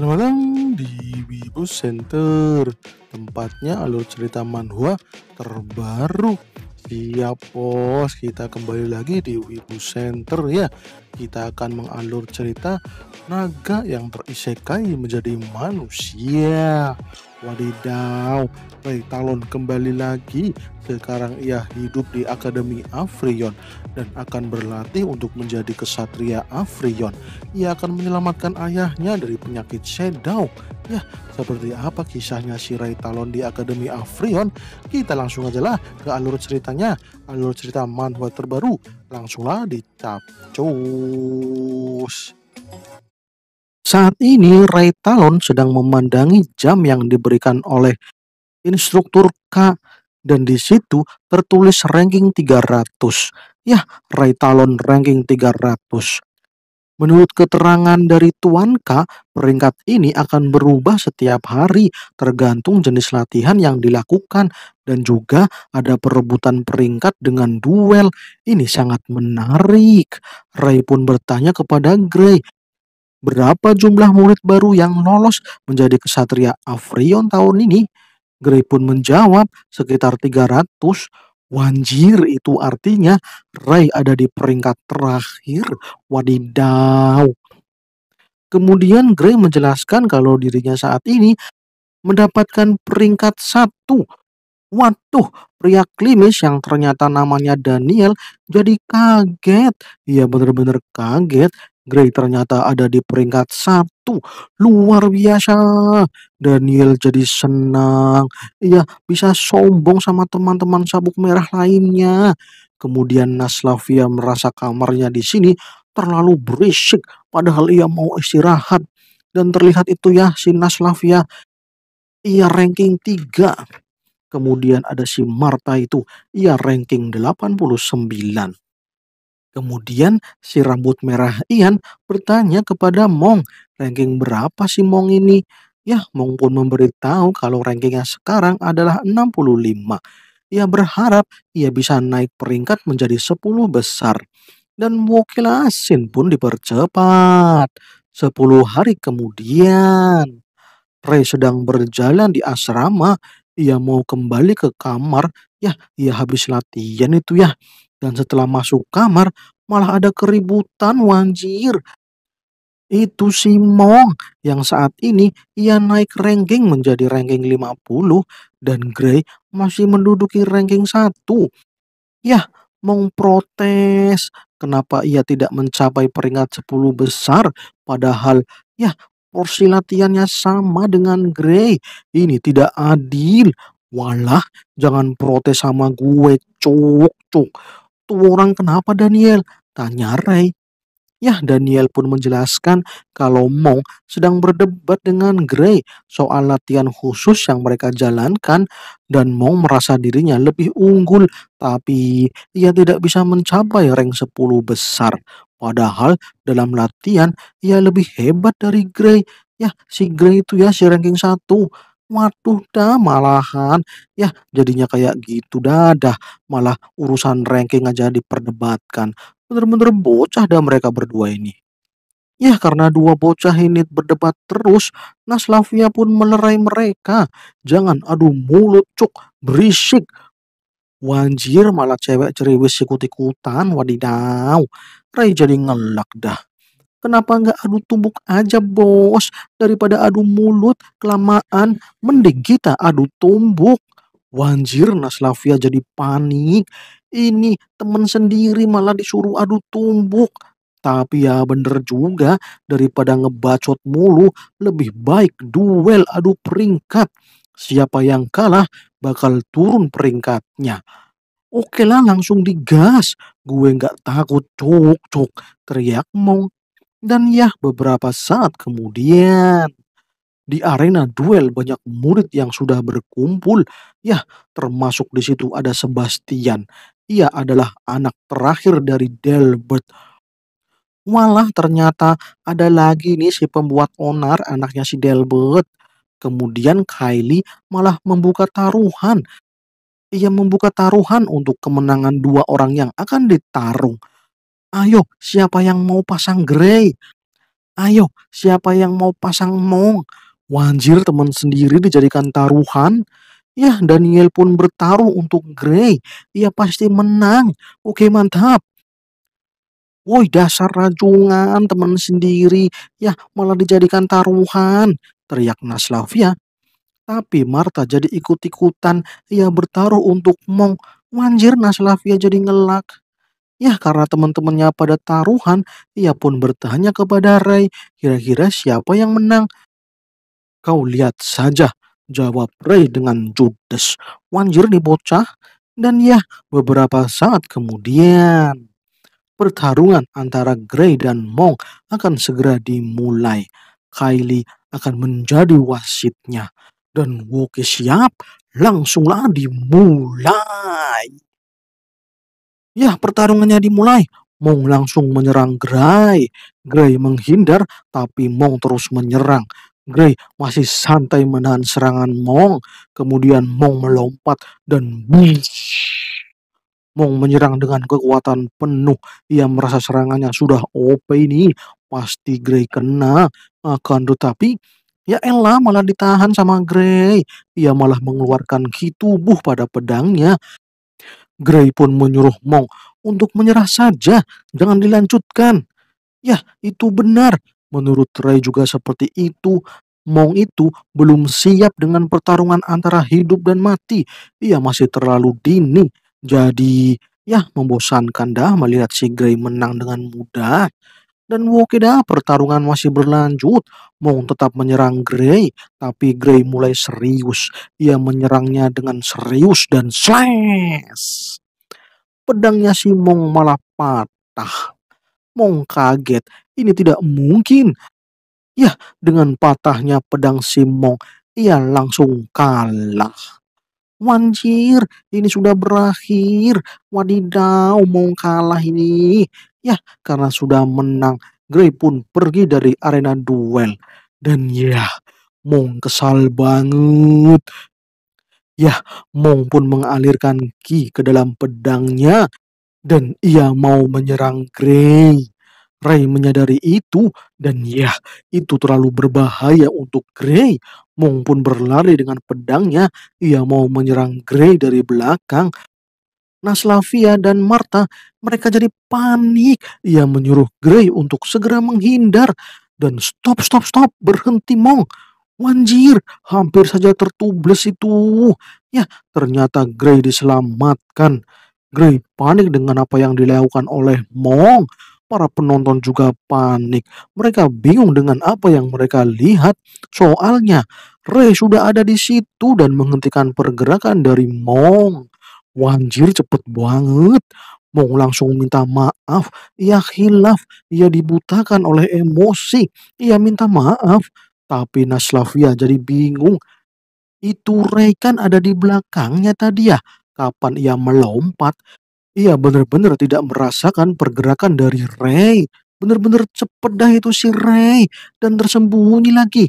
Selamat datang di Bibo Center Tempatnya alur cerita Manhua terbaru Siap bos, kita kembali lagi di Wibu Center ya Kita akan mengalur cerita naga yang terisekai menjadi manusia Wadidaw, Ray Talon kembali lagi. Sekarang ia hidup di Akademi Afrion dan akan berlatih untuk menjadi kesatria Afrion. Ia akan menyelamatkan ayahnya dari penyakit Shadow. Ya, seperti apa kisahnya si Ray Talon di Akademi Afrion? Kita langsung aja lah ke alur ceritanya. Alur cerita manhwa terbaru langsunglah dicap cus. Saat ini Ray Talon sedang memandangi jam yang diberikan oleh instruktur K dan di situ tertulis ranking 300. Ya, Ray Talon ranking 300. Menurut keterangan dari Tuan K, peringkat ini akan berubah setiap hari tergantung jenis latihan yang dilakukan dan juga ada perebutan peringkat dengan duel. Ini sangat menarik. Ray pun bertanya kepada Gray, Berapa jumlah murid baru yang lolos menjadi kesatria Afrion tahun ini? Grey pun menjawab sekitar 300. Wanjir itu artinya Ray ada di peringkat terakhir. Wadidaw. Kemudian Grey menjelaskan kalau dirinya saat ini mendapatkan peringkat satu. Waduh, pria klimis yang ternyata namanya Daniel jadi kaget. Ia benar-benar kaget Gray ternyata ada di peringkat satu. Luar biasa. Daniel jadi senang. Iya, bisa sombong sama teman-teman sabuk merah lainnya. Kemudian Naslavia merasa kamarnya di sini terlalu berisik padahal ia mau istirahat. Dan terlihat itu ya si Naslavia ia ranking tiga. Kemudian ada si Marta itu ia ranking delapan puluh sembilan. Kemudian si rambut merah Ian bertanya kepada Mong, ranking berapa si Mong ini? Ya, Mong pun memberitahu kalau rankingnya sekarang adalah 65. Ia berharap ia bisa naik peringkat menjadi 10 besar. Dan asin pun dipercepat. 10 hari kemudian, Ray sedang berjalan di asrama. Ia mau kembali ke kamar. Ya, ia habis latihan itu ya. Dan setelah masuk kamar, malah ada keributan wanjir. Itu si Mong yang saat ini ia naik ranking menjadi ranking 50 dan Gray masih menduduki ranking 1. Yah, Mong protes kenapa ia tidak mencapai peringkat 10 besar padahal ya porsi latihannya sama dengan Gray. Ini tidak adil. Walah, jangan protes sama gue, cuk, cuk satu orang kenapa Daniel? Tanya Ray. Yah Daniel pun menjelaskan kalau Mong sedang berdebat dengan Gray soal latihan khusus yang mereka jalankan dan Mong merasa dirinya lebih unggul tapi ia tidak bisa mencapai rank 10 besar. Padahal dalam latihan ia lebih hebat dari Gray. Yah si Gray itu ya si ranking 1. Waduh dah malahan ya jadinya kayak gitu dadah, malah urusan ranking aja diperdebatkan. Bener-bener bocah dah mereka berdua ini. Ya karena dua bocah ini berdebat terus, Naslavia pun melerai mereka. Jangan aduh mulut cuk, berisik. Wanjir malah cewek ceriwis ikut-ikutan, wadidaw. Ray jadi ngelak dah. Kenapa nggak adu tumbuk aja bos? Daripada adu mulut, kelamaan, mending kita adu tumbuk. Wanjir Naslavia jadi panik. Ini temen sendiri malah disuruh adu tumbuk. Tapi ya bener juga, daripada ngebacot mulu, lebih baik duel adu peringkat. Siapa yang kalah bakal turun peringkatnya. Oke lah langsung digas. Gue nggak takut cuk cuk teriak Mong dan ya, beberapa saat kemudian di arena duel banyak murid yang sudah berkumpul. Ya, termasuk di situ ada Sebastian. Ia adalah anak terakhir dari Delbert. Walah ternyata ada lagi nih si pembuat onar anaknya si Delbert. Kemudian Kylie malah membuka taruhan. Ia membuka taruhan untuk kemenangan dua orang yang akan ditarung. Ayo, siapa yang mau pasang grey? Ayo, siapa yang mau pasang mong? Wanjir teman sendiri dijadikan taruhan. Ya, Daniel pun bertaruh untuk Grey. Ia pasti menang. Oke, mantap. Woi, dasar rajungan teman sendiri. Ya, malah dijadikan taruhan. Teriak Naslavia. Tapi Marta jadi ikut-ikutan. Ia bertaruh untuk Mong. Wanjir Naslavia jadi ngelak. Ya karena teman-temannya pada taruhan, ia pun bertanya kepada Ray, kira-kira siapa yang menang? Kau lihat saja, jawab Ray dengan judes. Wanjir nih bocah. Dan ya, beberapa saat kemudian, pertarungan antara Gray dan Mong akan segera dimulai. Kylie akan menjadi wasitnya. Dan Wukis siap, langsunglah dimulai. Ya, pertarungannya dimulai. Mong langsung menyerang Gray. Gray menghindar, tapi Mong terus menyerang. Gray masih santai menahan serangan Mong. Kemudian Mong melompat dan bish. Mong menyerang dengan kekuatan penuh. Ia merasa serangannya sudah OP ini. Pasti Gray kena. Akan tetapi Ya elah malah ditahan sama Grey. Ia malah mengeluarkan ki tubuh pada pedangnya. Gray pun menyuruh Mong untuk menyerah saja, jangan dilanjutkan. Ya, itu benar. Menurut Ray juga seperti itu. Mong itu belum siap dengan pertarungan antara hidup dan mati. Ia masih terlalu dini. Jadi, ya membosankan dah melihat si Gray menang dengan mudah. Dan Wokeda pertarungan masih berlanjut. Mong tetap menyerang Grey, tapi Grey mulai serius. Ia menyerangnya dengan serius dan slash. Pedangnya si Mong malah patah. Mong kaget, ini tidak mungkin. Ya, dengan patahnya pedang si Mong, ia langsung kalah. Wanjir, ini sudah berakhir. Wadidaw, mau kalah ini. Ya, karena sudah menang, Gray pun pergi dari arena duel. Dan ya, Mong kesal banget. Ya, Mong pun mengalirkan Ki ke dalam pedangnya dan ia mau menyerang Gray. Ray menyadari itu dan ya itu terlalu berbahaya untuk Gray. Mong pun berlari dengan pedangnya. Ia mau menyerang Gray dari belakang Naslavia dan Marta, mereka jadi panik. Ia menyuruh Grey untuk segera menghindar dan stop, stop, stop, berhenti Mong. Wanjir, hampir saja tertubles itu. Ya, ternyata Grey diselamatkan. Grey panik dengan apa yang dilakukan oleh Mong. Para penonton juga panik. Mereka bingung dengan apa yang mereka lihat. Soalnya, Ray sudah ada di situ dan menghentikan pergerakan dari Mong. Wanjir cepet banget. Mau langsung minta maaf, ia hilaf. ia dibutakan oleh emosi, ia minta maaf. Tapi Naslavia jadi bingung. Itu kan ada di belakangnya tadi ya. Kapan ia melompat, ia benar-benar tidak merasakan pergerakan dari Ray. Benar-benar cepet dah itu si Ray dan tersembunyi lagi.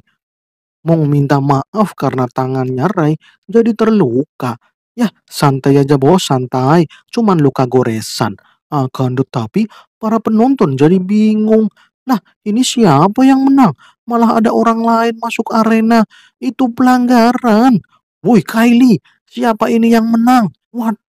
Mau minta maaf karena tangannya Ray jadi terluka Ya, santai aja bos, santai. Cuman luka goresan. Akan ah, tetapi, para penonton jadi bingung. Nah, ini siapa yang menang? Malah ada orang lain masuk arena. Itu pelanggaran. Woi Kylie, siapa ini yang menang? Waduh.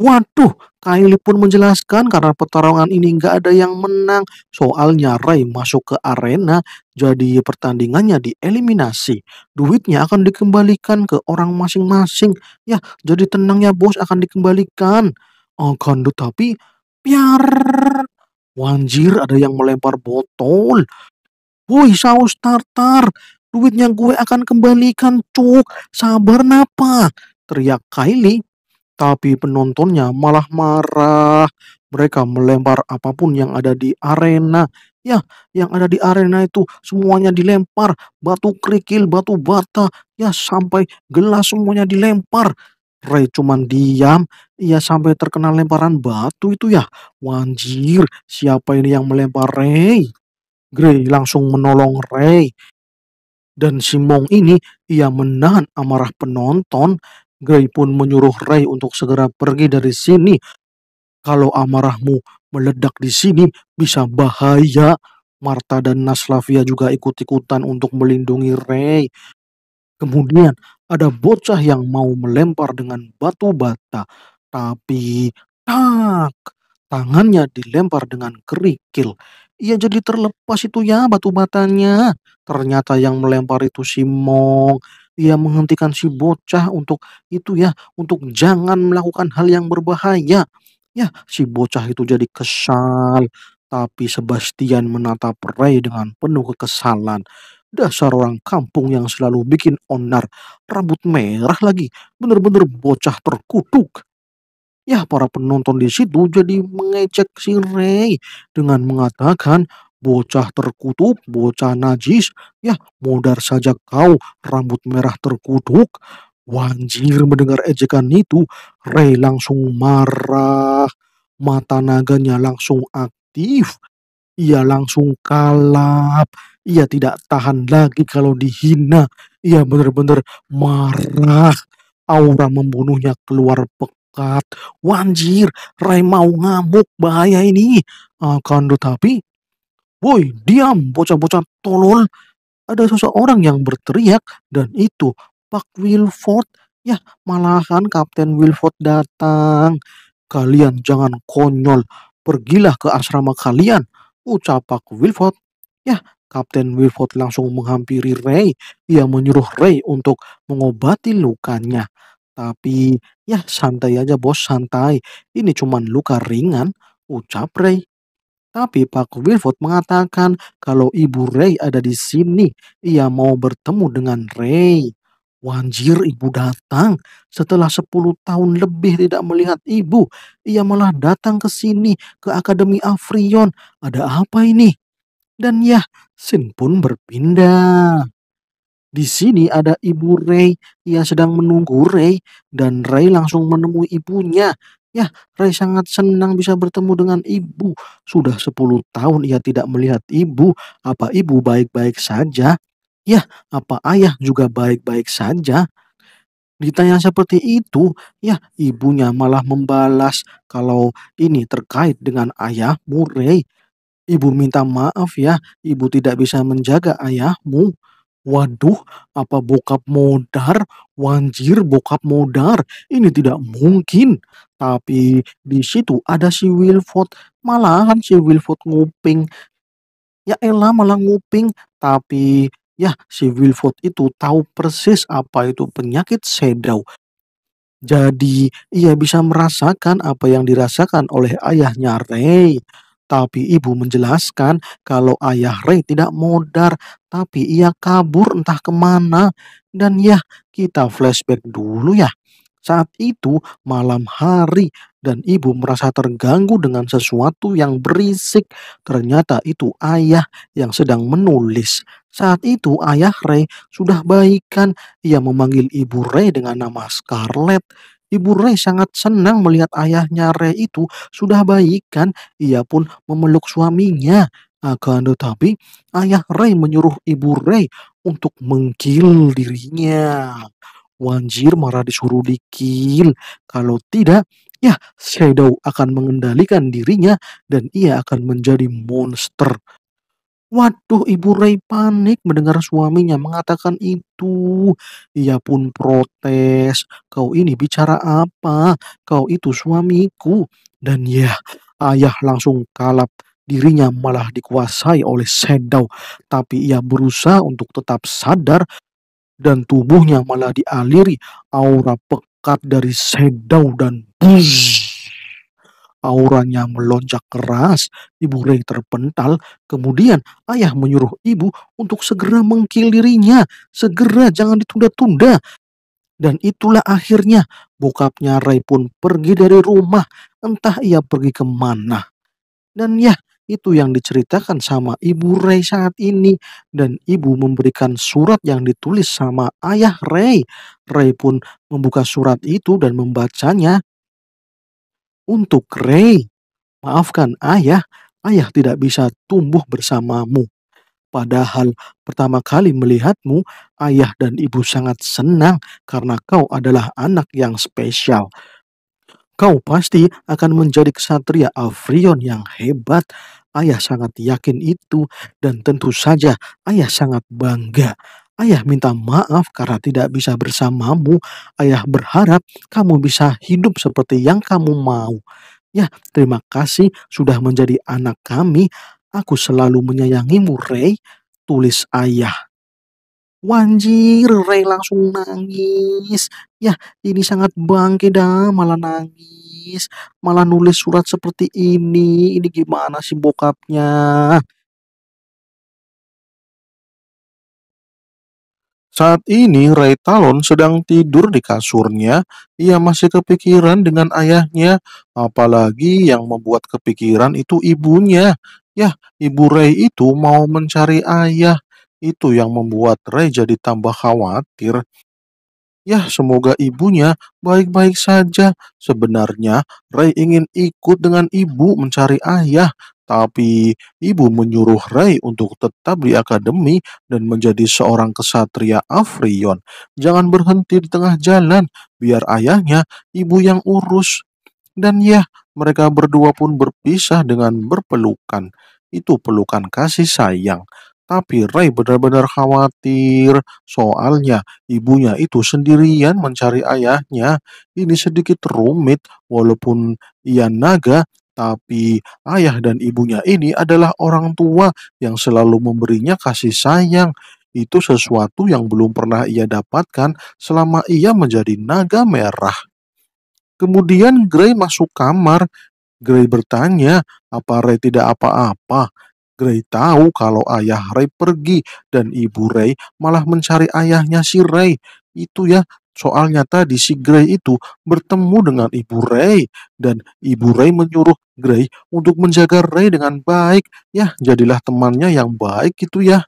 Waduh, Kylie pun menjelaskan karena pertarungan ini nggak ada yang menang. Soalnya Ray masuk ke arena, jadi pertandingannya dieliminasi. Duitnya akan dikembalikan ke orang masing-masing. Ya, jadi tenang ya bos akan dikembalikan. Oh, Akan tapi biar... Wanjir ada yang melempar botol. Woi saus tartar, duitnya gue akan kembalikan cuk, sabar napa? Teriak Kylie tapi penontonnya malah marah. Mereka melempar apapun yang ada di arena. Ya, yang ada di arena itu semuanya dilempar, batu kerikil, batu bata, ya sampai gelas semuanya dilempar. Ray cuman diam, ya sampai terkena lemparan batu itu ya. Wanjir, siapa ini yang melempar Ray? Gray langsung menolong Ray. Dan Simong ini ia menahan amarah penonton Gray pun menyuruh Ray untuk segera pergi dari sini. Kalau amarahmu meledak di sini, bisa bahaya. Marta dan Naslavia juga ikut-ikutan untuk melindungi Ray. Kemudian ada bocah yang mau melempar dengan batu bata, tapi tak tangannya dilempar dengan kerikil. Ia jadi terlepas itu ya batu batanya. Ternyata yang melempar itu Simong ia menghentikan si bocah untuk itu ya, untuk jangan melakukan hal yang berbahaya. Ya, si bocah itu jadi kesal, tapi Sebastian menatap Ray dengan penuh kekesalan. Dasar orang kampung yang selalu bikin onar, rambut merah lagi, bener-bener bocah terkutuk. Ya, para penonton di situ jadi mengecek si Ray dengan mengatakan bocah terkutuk, bocah najis, ya modar saja kau, rambut merah terkuduk. Wanjir mendengar ejekan itu, Ray langsung marah. Mata naganya langsung aktif. Ia langsung kalap. Ia tidak tahan lagi kalau dihina. Ia benar-benar marah. Aura membunuhnya keluar pekat. Wanjir, Ray mau ngamuk bahaya ini. Akan tetapi Woi, diam, bocah-bocah tolol. Ada seseorang yang berteriak dan itu Pak Wilford. Ya, malahan Kapten Wilford datang. Kalian jangan konyol. Pergilah ke asrama kalian, ucap Pak Wilford. Ya, Kapten Wilford langsung menghampiri Ray. Ia menyuruh Ray untuk mengobati lukanya. Tapi, ya santai aja bos, santai. Ini cuman luka ringan, ucap Ray. Tapi Pak Wilford mengatakan kalau Ibu Ray ada di sini, ia mau bertemu dengan Ray. Wanjir ibu datang setelah 10 tahun lebih tidak melihat ibu. Ia malah datang ke sini, ke Akademi Afrion. Ada apa ini? Dan ya, Sin pun berpindah. Di sini ada ibu Ray. Ia sedang menunggu Ray dan Ray langsung menemui ibunya. Ya, Ray sangat senang bisa bertemu dengan ibu. Sudah 10 tahun ia tidak melihat ibu. Apa ibu baik-baik saja? Ya, apa ayah juga baik-baik saja? Ditanya seperti itu, ya ibunya malah membalas kalau ini terkait dengan ayahmu, Ray. Ibu minta maaf ya, ibu tidak bisa menjaga ayahmu. Waduh, apa bokap modar? Wanjir bokap modar, ini tidak mungkin. Tapi di situ ada si Wilford, malahan si Wilford nguping. Ya Ella malah nguping, tapi ya si Wilford itu tahu persis apa itu penyakit sedau Jadi ia bisa merasakan apa yang dirasakan oleh ayahnya Ray. Tapi ibu menjelaskan kalau ayah Ray tidak modar, tapi ia kabur entah kemana. Dan ya, kita flashback dulu ya. Saat itu malam hari dan ibu merasa terganggu dengan sesuatu yang berisik. Ternyata itu ayah yang sedang menulis. Saat itu ayah Ray sudah baikan. Ia memanggil ibu Ray dengan nama Scarlett. Ibu Ray sangat senang melihat ayahnya Ray itu sudah baikan. Ia pun memeluk suaminya. Akan tetapi, ayah Ray menyuruh ibu Ray untuk mengkil dirinya. Wanjir marah disuruh dikil. Kalau tidak, ya Shadow akan mengendalikan dirinya dan ia akan menjadi monster. Waduh, Ibu Ray panik mendengar suaminya mengatakan itu. Ia pun protes. Kau ini bicara apa? Kau itu suamiku. Dan ya, ayah langsung kalap dirinya malah dikuasai oleh Shadow. Tapi ia berusaha untuk tetap sadar dan tubuhnya malah dialiri aura pekat dari Sedau dan Buzz. Auranya melonjak keras, Ibu Rey terpental, kemudian ayah menyuruh ibu untuk segera mengkil dirinya, segera jangan ditunda-tunda. Dan itulah akhirnya bokapnya Ray pun pergi dari rumah, entah ia pergi kemana. Dan ya, itu yang diceritakan sama ibu Ray saat ini, dan ibu memberikan surat yang ditulis sama ayah Ray. Ray pun membuka surat itu dan membacanya. Untuk Ray, maafkan ayah, ayah tidak bisa tumbuh bersamamu. Padahal pertama kali melihatmu, ayah dan ibu sangat senang karena kau adalah anak yang spesial. Kau pasti akan menjadi kesatria Avrion yang hebat. Ayah sangat yakin itu dan tentu saja ayah sangat bangga. Ayah minta maaf karena tidak bisa bersamamu. Ayah berharap kamu bisa hidup seperti yang kamu mau. Ya, terima kasih sudah menjadi anak kami. Aku selalu menyayangimu, Ray. Tulis ayah. Wanjir, Ray langsung nangis. Ya, ini sangat bangke dah, malah nangis. Malah nulis surat seperti ini. Ini gimana sih bokapnya? Saat ini Ray Talon sedang tidur di kasurnya. Ia masih kepikiran dengan ayahnya, apalagi yang membuat kepikiran itu ibunya. Ya, ibu Ray itu mau mencari ayah itu yang membuat Ray jadi tambah khawatir. Ya, semoga ibunya baik-baik saja. Sebenarnya, Ray ingin ikut dengan ibu mencari ayah, tapi ibu menyuruh Ray untuk tetap di akademi dan menjadi seorang kesatria Afrion. Jangan berhenti di tengah jalan, biar ayahnya ibu yang urus. Dan ya, mereka berdua pun berpisah dengan berpelukan. Itu pelukan kasih sayang. Tapi Ray benar-benar khawatir, soalnya ibunya itu sendirian mencari ayahnya. Ini sedikit rumit, walaupun ia naga, tapi ayah dan ibunya ini adalah orang tua yang selalu memberinya kasih sayang. Itu sesuatu yang belum pernah ia dapatkan selama ia menjadi naga merah. Kemudian Gray masuk kamar. Gray bertanya, apa Ray tidak apa-apa? Grey tahu kalau ayah Ray pergi dan ibu Ray malah mencari ayahnya si Ray. Itu ya, soalnya tadi si Grey itu bertemu dengan ibu Ray dan ibu Ray menyuruh Grey untuk menjaga Ray dengan baik. Ya, jadilah temannya yang baik itu ya.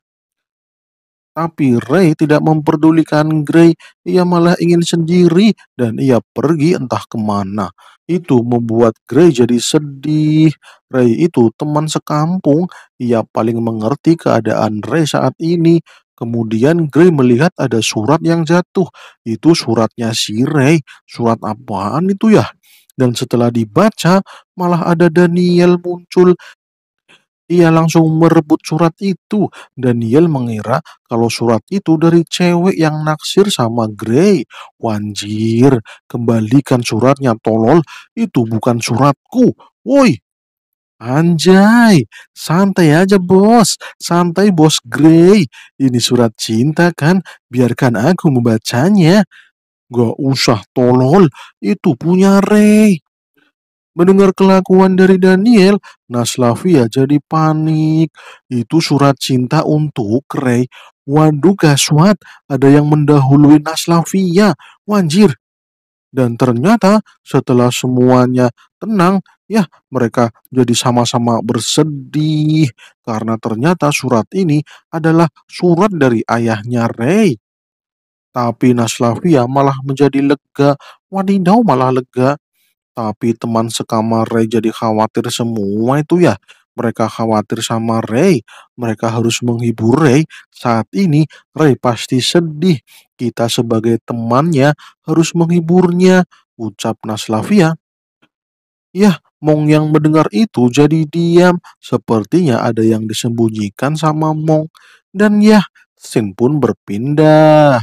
Tapi Ray tidak memperdulikan Grey. ia malah ingin sendiri dan ia pergi entah kemana itu membuat Grey jadi sedih. Ray itu teman sekampung, ia paling mengerti keadaan Ray saat ini. Kemudian Grey melihat ada surat yang jatuh. Itu suratnya si Ray. Surat apaan itu ya? Dan setelah dibaca, malah ada Daniel muncul. Ia langsung merebut surat itu. Daniel mengira kalau surat itu dari cewek yang naksir sama Grey. Wanjir, kembalikan suratnya tolol. Itu bukan suratku. Woi, Anjay, santai aja bos, santai bos Grey. Ini surat cinta kan, biarkan aku membacanya. Gak usah tolol, itu punya Ray. Mendengar kelakuan dari Daniel, Naslavia jadi panik. Itu surat cinta untuk Ray. Waduh gaswat, ada yang mendahului Naslavia. Wanjir. Dan ternyata setelah semuanya tenang, ya mereka jadi sama-sama bersedih karena ternyata surat ini adalah surat dari ayahnya Ray. Tapi Naslavia malah menjadi lega, wadidaw malah lega tapi teman sekamar Ray jadi khawatir semua itu ya. Mereka khawatir sama Ray. Mereka harus menghibur Ray. Saat ini Ray pasti sedih. Kita sebagai temannya harus menghiburnya, ucap Naslavia. Yah, Mong yang mendengar itu jadi diam. Sepertinya ada yang disembunyikan sama Mong. Dan yah, Sin pun berpindah.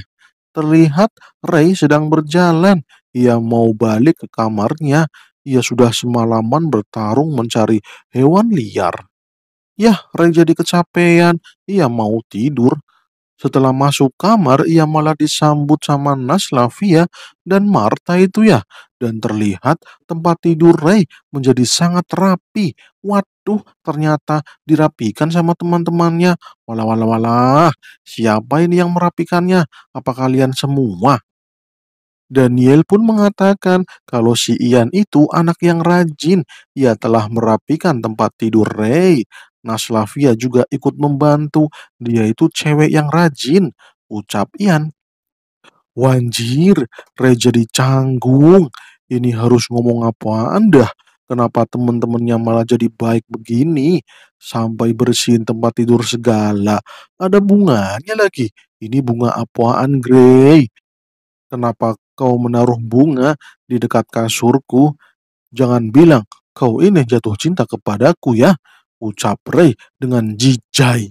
Terlihat Ray sedang berjalan ia mau balik ke kamarnya. Ia sudah semalaman bertarung mencari hewan liar. Yah, Ray jadi kecapean. Ia mau tidur. Setelah masuk kamar, ia malah disambut sama Naslavia dan Marta itu ya. Dan terlihat tempat tidur Ray menjadi sangat rapi. Waduh, ternyata dirapikan sama teman-temannya. Walah, walah, walah. Siapa ini yang merapikannya? Apa kalian semua? Daniel pun mengatakan kalau si Ian itu anak yang rajin. Ia telah merapikan tempat tidur Ray. Naslavia juga ikut membantu. Dia itu cewek yang rajin, ucap Ian. Wanjir, Ray jadi canggung. Ini harus ngomong apa anda? Kenapa teman-temannya malah jadi baik begini? Sampai bersihin tempat tidur segala. Ada bunganya lagi. Ini bunga apaan, Grey? Kenapa kau menaruh bunga di dekat kasurku, jangan bilang kau ini jatuh cinta kepadaku ya, ucap Ray dengan jijai.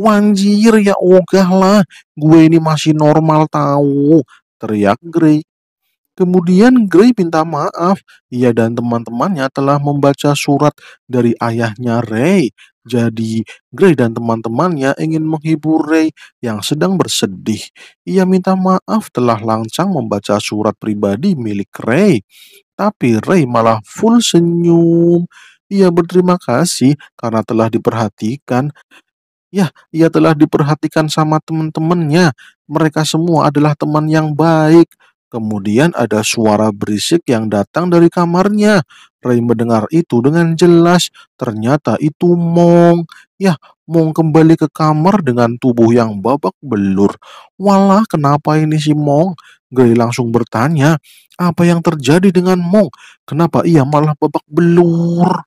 Wanjir ya ogahlah, lah, gue ini masih normal tahu, teriak Grey Kemudian Gray minta maaf, ia dan teman-temannya telah membaca surat dari ayahnya Ray. Jadi, Gray dan teman-temannya ingin menghibur Ray yang sedang bersedih. Ia minta maaf telah lancang membaca surat pribadi milik Ray. Tapi Ray malah full senyum. Ia berterima kasih karena telah diperhatikan. Ya, ia telah diperhatikan sama teman-temannya. Mereka semua adalah teman yang baik. Kemudian ada suara berisik yang datang dari kamarnya. Ray mendengar itu dengan jelas. Ternyata itu Mong. Ya, Mong kembali ke kamar dengan tubuh yang babak belur. Walah, kenapa ini si Mong? Gray langsung bertanya, apa yang terjadi dengan Mong? Kenapa ia malah babak belur?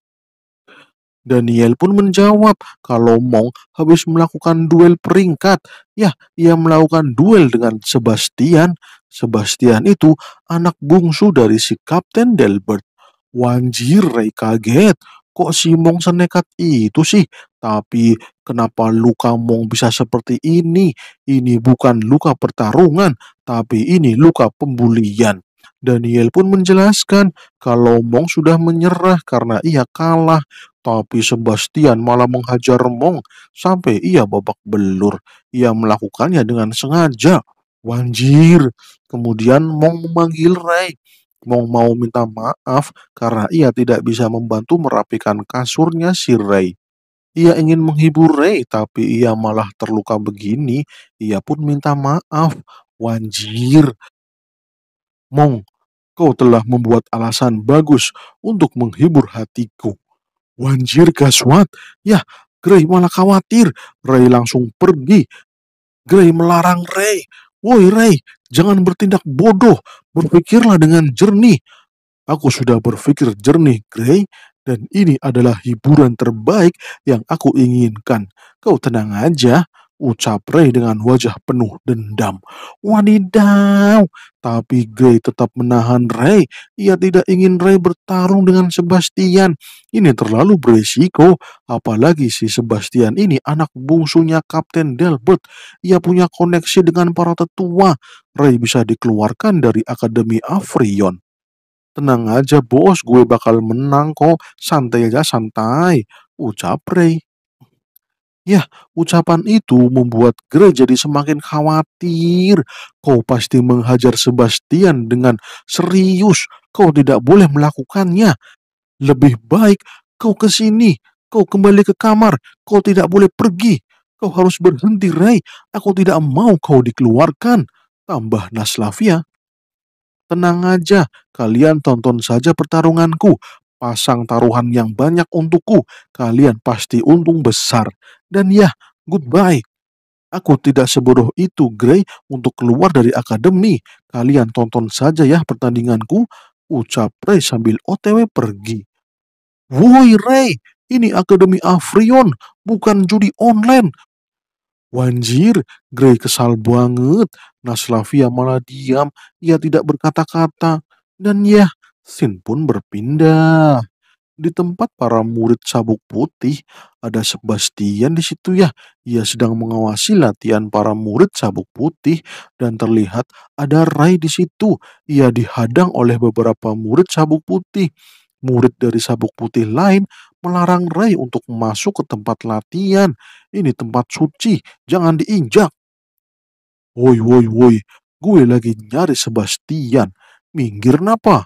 Daniel pun menjawab kalau Mong habis melakukan duel peringkat. Ya, ia melakukan duel dengan Sebastian. Sebastian itu anak bungsu dari si Kapten Delbert. Wanjir, Ray kaget. Kok si Mong senekat itu sih? Tapi kenapa luka Mong bisa seperti ini? Ini bukan luka pertarungan, tapi ini luka pembulian. Daniel pun menjelaskan kalau Mong sudah menyerah karena ia kalah, tapi Sebastian malah menghajar Mong sampai ia babak belur. Ia melakukannya dengan sengaja. Wanjir. Kemudian Mong memanggil Ray. Mong mau minta maaf karena ia tidak bisa membantu merapikan kasurnya si Ray. Ia ingin menghibur Ray, tapi ia malah terluka begini. Ia pun minta maaf. Wanjir, Mong, kau telah membuat alasan bagus untuk menghibur hatiku. Wanjir Gaswat, ya Grey malah khawatir. Ray langsung pergi. Grey melarang Ray. Woi Ray, jangan bertindak bodoh. Berpikirlah dengan jernih. Aku sudah berpikir jernih, Grey, dan ini adalah hiburan terbaik yang aku inginkan. Kau tenang aja. Ucap Ray dengan wajah penuh dendam. Wadidaw! Tapi Gray tetap menahan Ray. Ia tidak ingin Ray bertarung dengan Sebastian. Ini terlalu berisiko. Apalagi si Sebastian ini anak bungsunya Kapten Delbert. Ia punya koneksi dengan para tetua. Ray bisa dikeluarkan dari Akademi Afrion. Tenang aja bos, gue bakal menang kok. Santai aja santai. Ucap Ray. Ya, ucapan itu membuat Gre jadi semakin khawatir. Kau pasti menghajar Sebastian dengan serius. Kau tidak boleh melakukannya. Lebih baik kau ke sini. Kau kembali ke kamar. Kau tidak boleh pergi. Kau harus berhenti, Ray. Aku tidak mau kau dikeluarkan. Tambah Naslavia. Tenang aja, kalian tonton saja pertarunganku pasang taruhan yang banyak untukku, kalian pasti untung besar. Dan ya, goodbye. Aku tidak sebodoh itu, Grey, untuk keluar dari akademi. Kalian tonton saja ya pertandinganku, ucap Ray sambil otw pergi. Woi Ray, ini akademi Afrion, bukan judi online. Wanjir, Grey kesal banget. Naslavia malah diam, ia tidak berkata-kata. Dan ya, Sin pun berpindah. Di tempat para murid sabuk putih, ada Sebastian di situ ya. Ia sedang mengawasi latihan para murid sabuk putih dan terlihat ada Rai di situ. Ia dihadang oleh beberapa murid sabuk putih. Murid dari sabuk putih lain melarang Rai untuk masuk ke tempat latihan. Ini tempat suci, jangan diinjak. Woi, woi, woi, gue lagi nyari Sebastian. Minggir napa?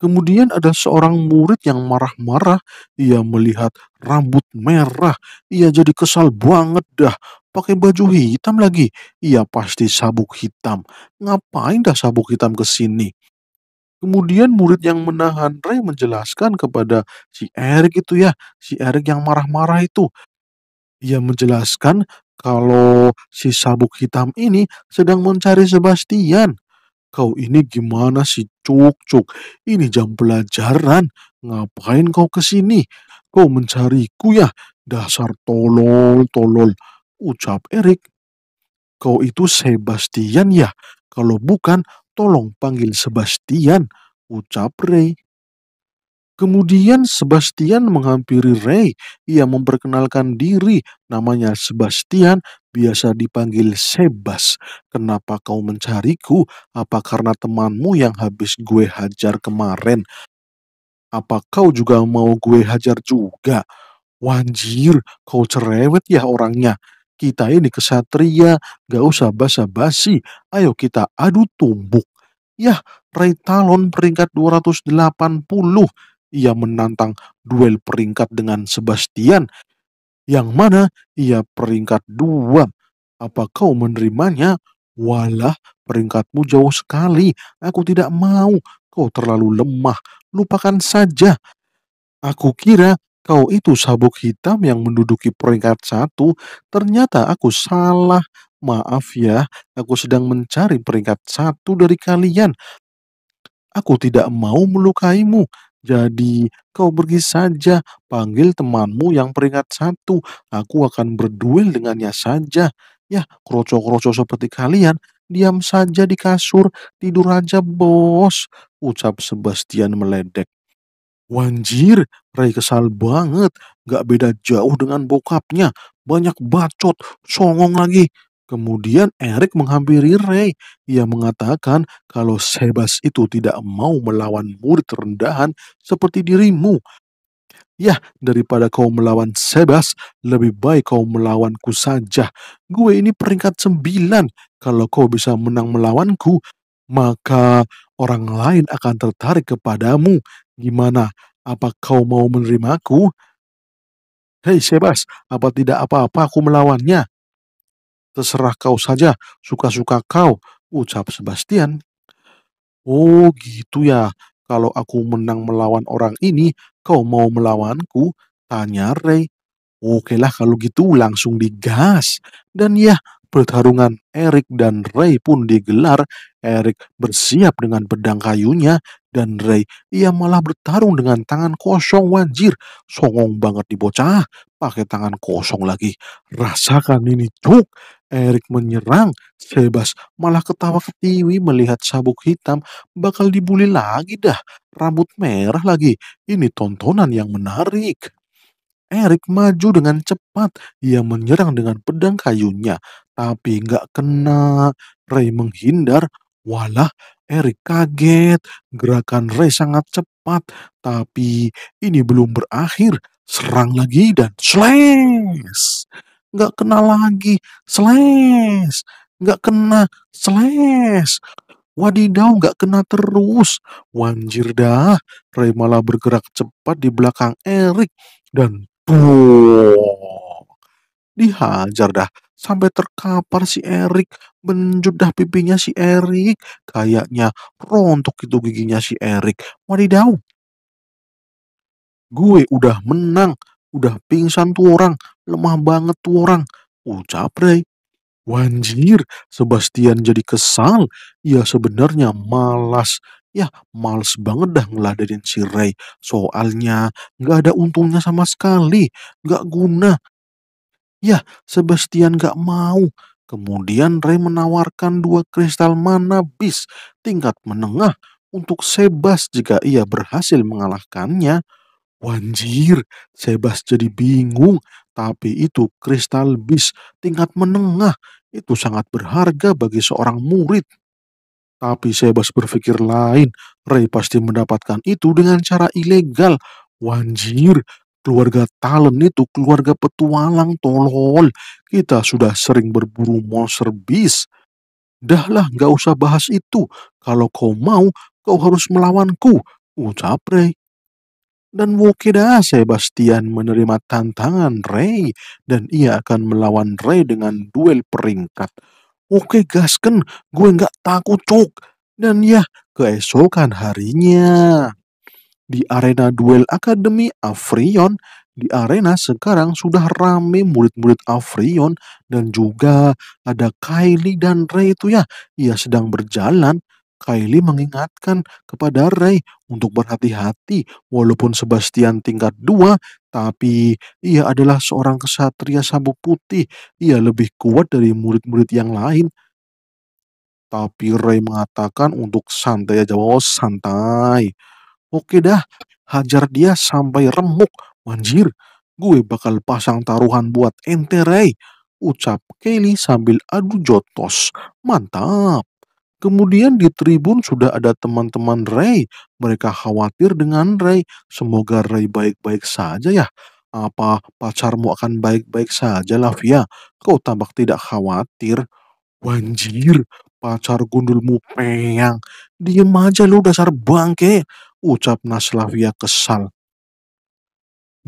Kemudian ada seorang murid yang marah-marah. Ia melihat rambut merah. Ia jadi kesal banget dah. Pakai baju hitam lagi. Ia pasti sabuk hitam. Ngapain dah sabuk hitam ke sini? Kemudian murid yang menahan Ray menjelaskan kepada si Eric itu ya, si Eric yang marah-marah itu. Ia menjelaskan kalau si sabuk hitam ini sedang mencari Sebastian. Kau ini gimana sih, Cuk? Cuk, ini jam pelajaran. Ngapain kau kesini? Kau mencariku ya? Dasar tolol, tolol. Ucap Erik. Kau itu Sebastian ya? Kalau bukan, tolong panggil Sebastian. Ucap Ray. Kemudian Sebastian menghampiri Ray. Ia memperkenalkan diri, namanya Sebastian biasa dipanggil Sebas. Kenapa kau mencariku? Apa karena temanmu yang habis gue hajar kemarin? Apa kau juga mau gue hajar juga? Wanjir, kau cerewet ya orangnya. Kita ini kesatria, gak usah basa-basi. Ayo kita adu tumbuk. Yah, Ray Talon peringkat 280. Ia menantang duel peringkat dengan Sebastian yang mana ia peringkat dua. Apa kau menerimanya? Walah, peringkatmu jauh sekali. Aku tidak mau. Kau terlalu lemah. Lupakan saja. Aku kira kau itu sabuk hitam yang menduduki peringkat satu. Ternyata aku salah. Maaf ya, aku sedang mencari peringkat satu dari kalian. Aku tidak mau melukaimu. Jadi, kau pergi saja, panggil temanmu yang peringat satu. Aku akan berduel dengannya saja. Ya, kroco-kroco seperti kalian, diam saja di kasur, tidur aja bos, ucap Sebastian meledek. Wanjir, Ray kesal banget, gak beda jauh dengan bokapnya, banyak bacot, songong lagi, Kemudian Erik menghampiri Ray. Ia mengatakan kalau Sebas itu tidak mau melawan murid rendahan seperti dirimu. Ya, daripada kau melawan Sebas, lebih baik kau melawanku saja. Gue ini peringkat sembilan. Kalau kau bisa menang melawanku, maka orang lain akan tertarik kepadamu. Gimana? Apa kau mau menerimaku? Hei Sebas, apa tidak apa-apa aku melawannya? Terserah kau saja, suka-suka kau, ucap Sebastian. Oh gitu ya, kalau aku menang melawan orang ini, kau mau melawanku? Tanya Ray. Oke lah kalau gitu langsung digas. Dan ya, pertarungan Eric dan Ray pun digelar. Eric bersiap dengan pedang kayunya dan Ray ia malah bertarung dengan tangan kosong wajir. Songong banget di bocah, pakai tangan kosong lagi. Rasakan ini cuk. Eric menyerang, Sebas malah ketawa ketiwi melihat sabuk hitam bakal dibully lagi dah. Rambut merah lagi, ini tontonan yang menarik. Eric maju dengan cepat, ia menyerang dengan pedang kayunya. Tapi gak kena, Ray menghindar. Walah, Eric kaget, gerakan Ray sangat cepat. Tapi ini belum berakhir, serang lagi dan slash nggak kena lagi slash nggak kena slash Wadidaw nggak kena terus. Wanjir dah, Ray malah bergerak cepat di belakang Erik. Dan tuh dihajar dah. Sampai terkapar si Erik. Benjut pipinya si Erik. Kayaknya rontok itu giginya si Erik. Wadidaw. Gue udah menang. Udah pingsan tuh orang, lemah banget tuh orang. Ucap uh, Ray. Wanjir, Sebastian jadi kesal. Ya sebenarnya malas. Ya males banget dah ngeladenin si Ray. Soalnya gak ada untungnya sama sekali. Gak guna. Ya Sebastian gak mau. Kemudian Ray menawarkan dua kristal mana bis tingkat menengah untuk Sebas jika ia berhasil mengalahkannya. Wanjir, Sebas jadi bingung, tapi itu kristal bis tingkat menengah. Itu sangat berharga bagi seorang murid. Tapi Sebas berpikir lain, Ray pasti mendapatkan itu dengan cara ilegal. Wanjir, keluarga Talen itu keluarga petualang tolol. Kita sudah sering berburu monster bis. Dahlah, gak usah bahas itu. Kalau kau mau, kau harus melawanku, ucap Ray dan saya Sebastian menerima tantangan Ray dan ia akan melawan Ray dengan duel peringkat. Oke gasken, gue nggak takut cuk. Dan ya, keesokan harinya. Di arena duel Akademi Afrion, di arena sekarang sudah rame murid-murid Afrion dan juga ada Kylie dan Ray itu ya. Ia sedang berjalan Kylie mengingatkan kepada Ray untuk berhati-hati walaupun Sebastian tingkat dua, tapi ia adalah seorang kesatria sabuk putih. Ia lebih kuat dari murid-murid yang lain. Tapi Ray mengatakan untuk santai aja, oh santai. Oke dah, hajar dia sampai remuk. Manjir, gue bakal pasang taruhan buat ente Ray. Ucap Kelly sambil adu jotos. Mantap. Kemudian di tribun sudah ada teman-teman Ray. Mereka khawatir dengan Ray. Semoga Ray baik-baik saja ya. Apa pacarmu akan baik-baik saja, Lavia? Kau tampak tidak khawatir. Wanjir, pacar gundulmu peyang. Diem aja lu dasar bangke. Ucap Naslavia kesal.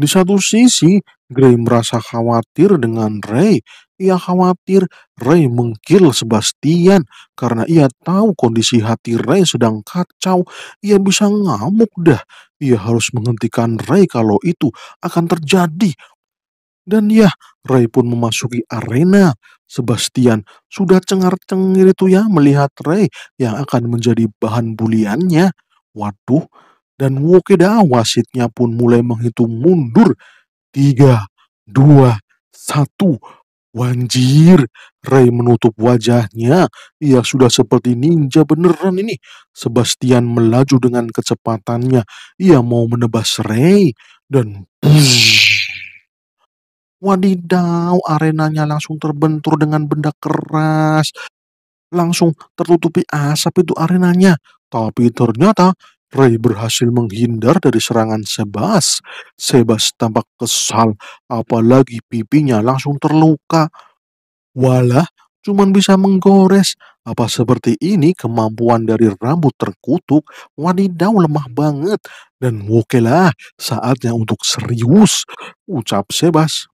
Di satu sisi, Gray merasa khawatir dengan Ray. Ia khawatir Ray mengkil Sebastian karena ia tahu kondisi hati Ray sedang kacau. Ia bisa ngamuk dah. Ia harus menghentikan Ray kalau itu akan terjadi. Dan ya, Ray pun memasuki arena. Sebastian sudah cengar-cengir itu ya melihat Ray yang akan menjadi bahan buliannya. Waduh, dan Wokeda wasitnya pun mulai menghitung mundur. Tiga, dua, satu. Wanjir, Ray menutup wajahnya. Ia sudah seperti ninja beneran ini. Sebastian melaju dengan kecepatannya. Ia mau menebas Ray. Dan... Wadidaw, arenanya langsung terbentur dengan benda keras. Langsung tertutupi asap itu arenanya. Tapi ternyata Ray berhasil menghindar dari serangan Sebas. Sebas tampak kesal, apalagi pipinya langsung terluka. Walah, cuman bisa menggores. Apa seperti ini kemampuan dari rambut terkutuk? Wadidau lemah banget. Dan wokelah saatnya untuk serius, ucap Sebas.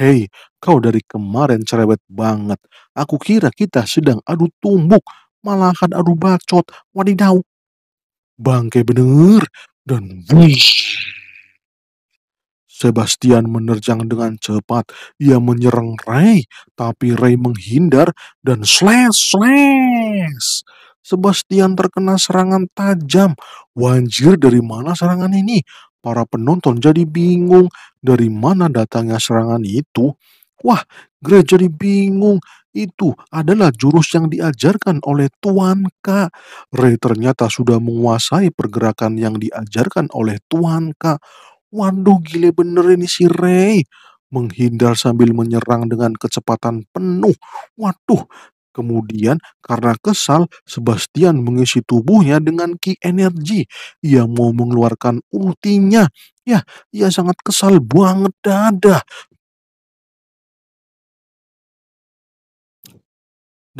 Hei, kau dari kemarin cerewet banget. Aku kira kita sedang adu tumbuk, malahan adu bacot. Wadidau, bangke bener, dan wush. Sebastian menerjang dengan cepat. Ia menyerang Ray, tapi Ray menghindar dan slash slash. Sebastian terkena serangan tajam. Wanjir dari mana serangan ini? Para penonton jadi bingung dari mana datangnya serangan itu. Wah, gereja jadi bingung. Itu adalah jurus yang diajarkan oleh Tuan K. Ray ternyata sudah menguasai pergerakan yang diajarkan oleh Tuan K. Waduh, gile bener ini si Ray. Menghindar sambil menyerang dengan kecepatan penuh. Waduh, Kemudian karena kesal, Sebastian mengisi tubuhnya dengan ki energi. Ia mau mengeluarkan ultinya. Ya, ia sangat kesal banget dada.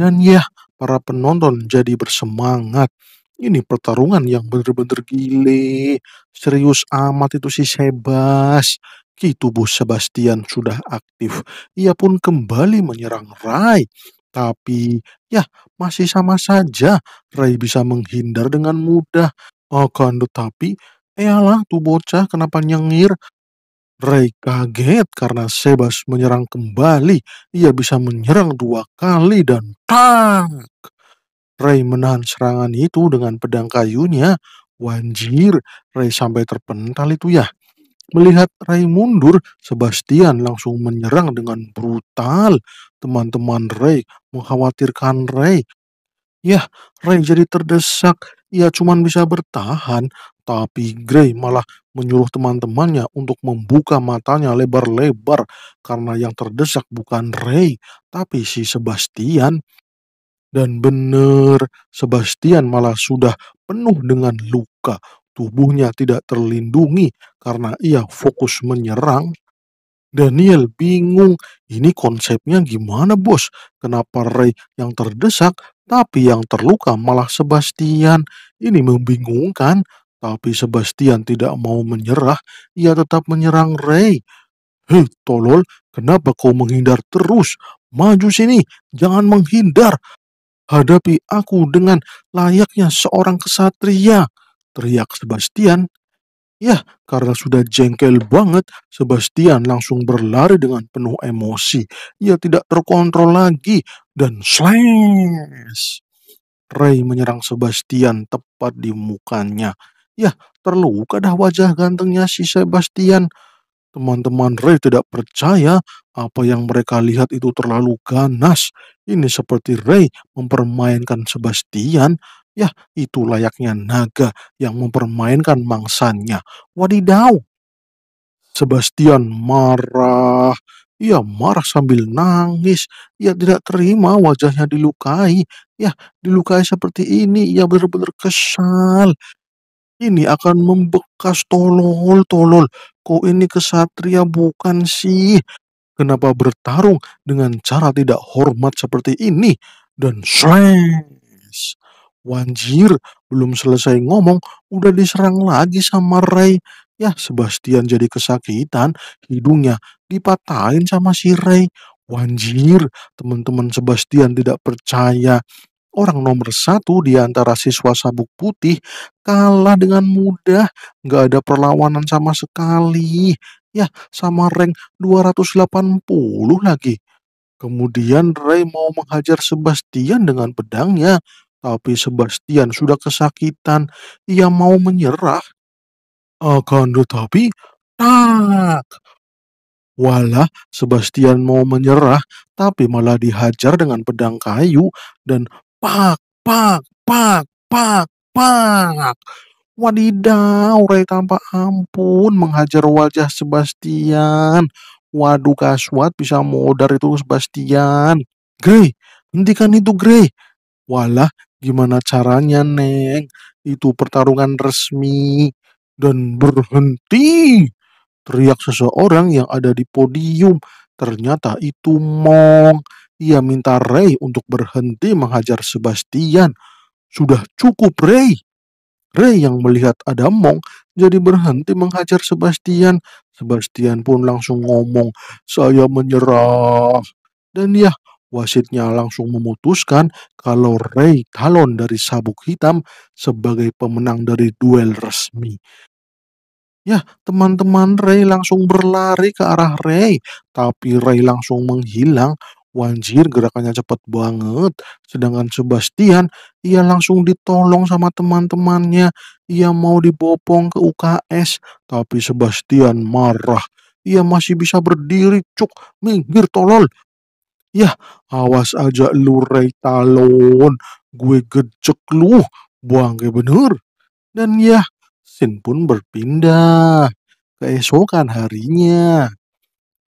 Dan ya, para penonton jadi bersemangat. Ini pertarungan yang bener-bener gile. Serius amat itu si Sebas. Ki tubuh Sebastian sudah aktif. Ia pun kembali menyerang Rai. Tapi ya masih sama saja Rai bisa menghindar dengan mudah. Akan tetapi, eyalah tuh bocah kenapa nyengir. Ray kaget karena Sebas menyerang kembali. Ia bisa menyerang dua kali dan tak Ray menahan serangan itu dengan pedang kayunya. Wanjir, Ray sampai terpental itu ya. Melihat Ray mundur, Sebastian langsung menyerang dengan brutal. Teman-teman Ray mengkhawatirkan Ray. Yah, Ray jadi terdesak. Ia cuma bisa bertahan tapi Gray malah menyuruh teman-temannya untuk membuka matanya lebar-lebar karena yang terdesak bukan Ray, tapi si Sebastian. Dan benar, Sebastian malah sudah penuh dengan luka. Tubuhnya tidak terlindungi karena ia fokus menyerang. Daniel bingung, ini konsepnya gimana bos? Kenapa Ray yang terdesak tapi yang terluka malah Sebastian? Ini membingungkan, tapi Sebastian tidak mau menyerah, ia tetap menyerang Ray. Hei, tolol, kenapa kau menghindar terus? Maju sini, jangan menghindar. Hadapi aku dengan layaknya seorang kesatria, teriak Sebastian. Ya, karena sudah jengkel banget, Sebastian langsung berlari dengan penuh emosi. Ia tidak terkontrol lagi dan slash. Ray menyerang Sebastian tepat di mukanya. Ya, terluka dah wajah gantengnya si Sebastian. Teman-teman Ray tidak percaya apa yang mereka lihat itu terlalu ganas. Ini seperti Ray mempermainkan Sebastian. Ya, itu layaknya naga yang mempermainkan mangsanya. Wadidaw! Sebastian marah. Ia marah sambil nangis. Ia tidak terima wajahnya dilukai. Ya, dilukai seperti ini. Ia benar-benar kesal ini akan membekas tolol tolol. kok ini kesatria bukan sih? Kenapa bertarung dengan cara tidak hormat seperti ini? Dan slash. Wanjir, belum selesai ngomong, udah diserang lagi sama Ray. Ya, Sebastian jadi kesakitan, hidungnya dipatahin sama si Ray. Wanjir, teman-teman Sebastian tidak percaya. Orang nomor satu di antara siswa sabuk putih kalah dengan mudah, nggak ada perlawanan sama sekali. Ya, sama rank 280 lagi. Kemudian Ray mau menghajar Sebastian dengan pedangnya, tapi Sebastian sudah kesakitan. Ia mau menyerah. Akan tetapi, tak! Walah, Sebastian mau menyerah, tapi malah dihajar dengan pedang kayu dan Pak, pak, pak, pak, pak. Wadidaw, Ray tanpa ampun menghajar wajah Sebastian. Waduh, Kaswat bisa modar itu Sebastian. Grey, hentikan itu Grey. Walah, gimana caranya, Neng? Itu pertarungan resmi. Dan berhenti. Teriak seseorang yang ada di podium. Ternyata itu Mong. Ia minta Ray untuk berhenti menghajar Sebastian. Sudah cukup, Ray. Ray yang melihat ada Mong jadi berhenti menghajar Sebastian. Sebastian pun langsung ngomong, saya menyerah. Dan ya, wasitnya langsung memutuskan kalau Ray talon dari sabuk hitam sebagai pemenang dari duel resmi. Ya, teman-teman Ray langsung berlari ke arah Ray, tapi Ray langsung menghilang Wanjir gerakannya cepat banget. Sedangkan Sebastian, ia langsung ditolong sama teman-temannya. Ia mau dibopong ke UKS. Tapi Sebastian marah. Ia masih bisa berdiri, cuk. Minggir tolol. Yah, awas aja lu Ray Talon. Gue gejek lu. buang ke bener. Dan ya, Sin pun berpindah. Keesokan harinya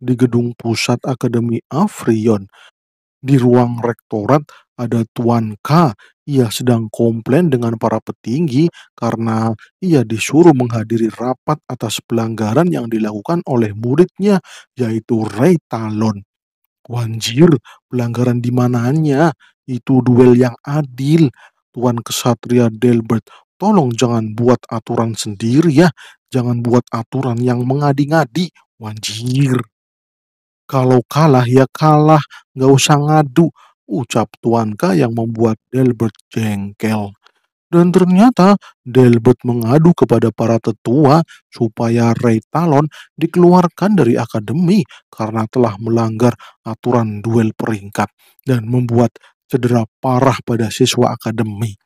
di gedung pusat Akademi Afrion. Di ruang rektorat ada Tuan K. Ia sedang komplain dengan para petinggi karena ia disuruh menghadiri rapat atas pelanggaran yang dilakukan oleh muridnya, yaitu Ray Talon. Wanjir, pelanggaran di mananya? Itu duel yang adil. Tuan Kesatria Delbert, tolong jangan buat aturan sendiri ya. Jangan buat aturan yang mengadi-ngadi. Wanjir. Kalau kalah ya kalah, nggak usah ngadu, ucap Tuan K yang membuat Delbert jengkel. Dan ternyata Delbert mengadu kepada para tetua supaya Ray Talon dikeluarkan dari akademi karena telah melanggar aturan duel peringkat dan membuat cedera parah pada siswa akademi.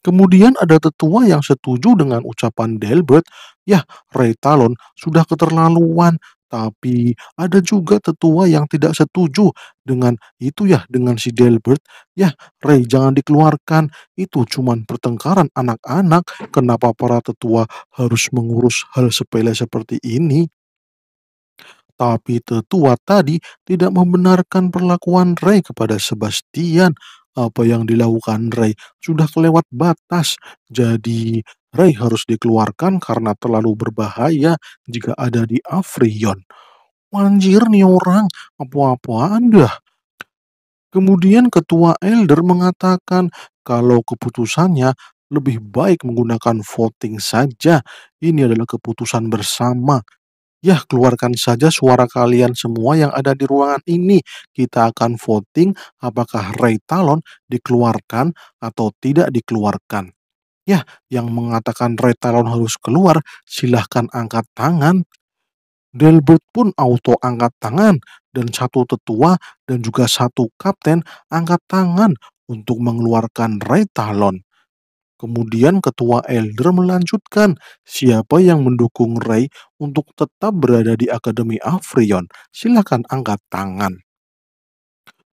Kemudian ada tetua yang setuju dengan ucapan Delbert, ya Ray Talon sudah keterlaluan, tapi ada juga tetua yang tidak setuju dengan itu ya, dengan si Delbert. Ya, Ray jangan dikeluarkan. Itu cuman pertengkaran anak-anak. Kenapa para tetua harus mengurus hal sepele seperti ini? Tapi tetua tadi tidak membenarkan perlakuan Ray kepada Sebastian. Apa yang dilakukan Ray sudah kelewat batas. Jadi Ray harus dikeluarkan karena terlalu berbahaya jika ada di Afrion. Wanjir nih orang, apa-apaan dah. Kemudian ketua elder mengatakan kalau keputusannya lebih baik menggunakan voting saja. Ini adalah keputusan bersama. Yah, keluarkan saja suara kalian semua yang ada di ruangan ini. Kita akan voting apakah Ray Talon dikeluarkan atau tidak dikeluarkan. Ya, yang mengatakan Ray Talon harus keluar, silahkan angkat tangan. Delbert pun auto angkat tangan, dan satu tetua dan juga satu kapten angkat tangan untuk mengeluarkan Ray Talon. Kemudian ketua Elder melanjutkan siapa yang mendukung Ray untuk tetap berada di Akademi Afrion, silahkan angkat tangan.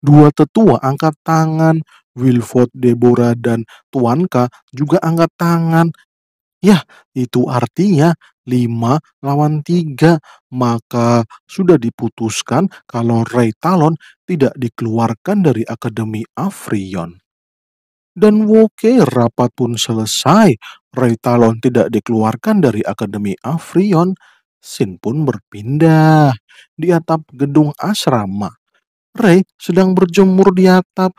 Dua tetua angkat tangan, Wilford, Deborah, dan Tuanka juga angkat tangan. Ya, itu artinya 5 lawan 3. Maka sudah diputuskan kalau Ray Talon tidak dikeluarkan dari Akademi Afrion. Dan Woke rapat pun selesai. Ray Talon tidak dikeluarkan dari Akademi Afrion. Sin pun berpindah di atap gedung asrama. Ray sedang berjemur di atap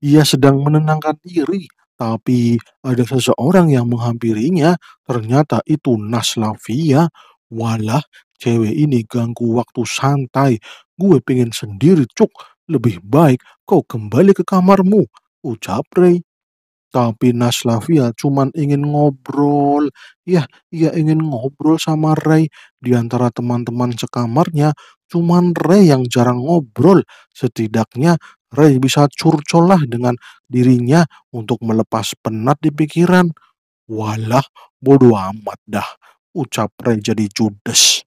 ia sedang menenangkan diri, tapi ada seseorang yang menghampirinya. Ternyata itu Naslavia. Walah, cewek ini ganggu waktu santai. Gue pengen sendiri, Cuk. Lebih baik kau kembali ke kamarmu, ucap Ray. Tapi Naslavia cuma ingin ngobrol. Ya, ia ingin ngobrol sama Ray. Di antara teman-teman sekamarnya, cuma Ray yang jarang ngobrol. Setidaknya Ray bisa curcolah dengan dirinya untuk melepas penat di pikiran. Walah, bodoh amat dah, ucap Ray jadi judes.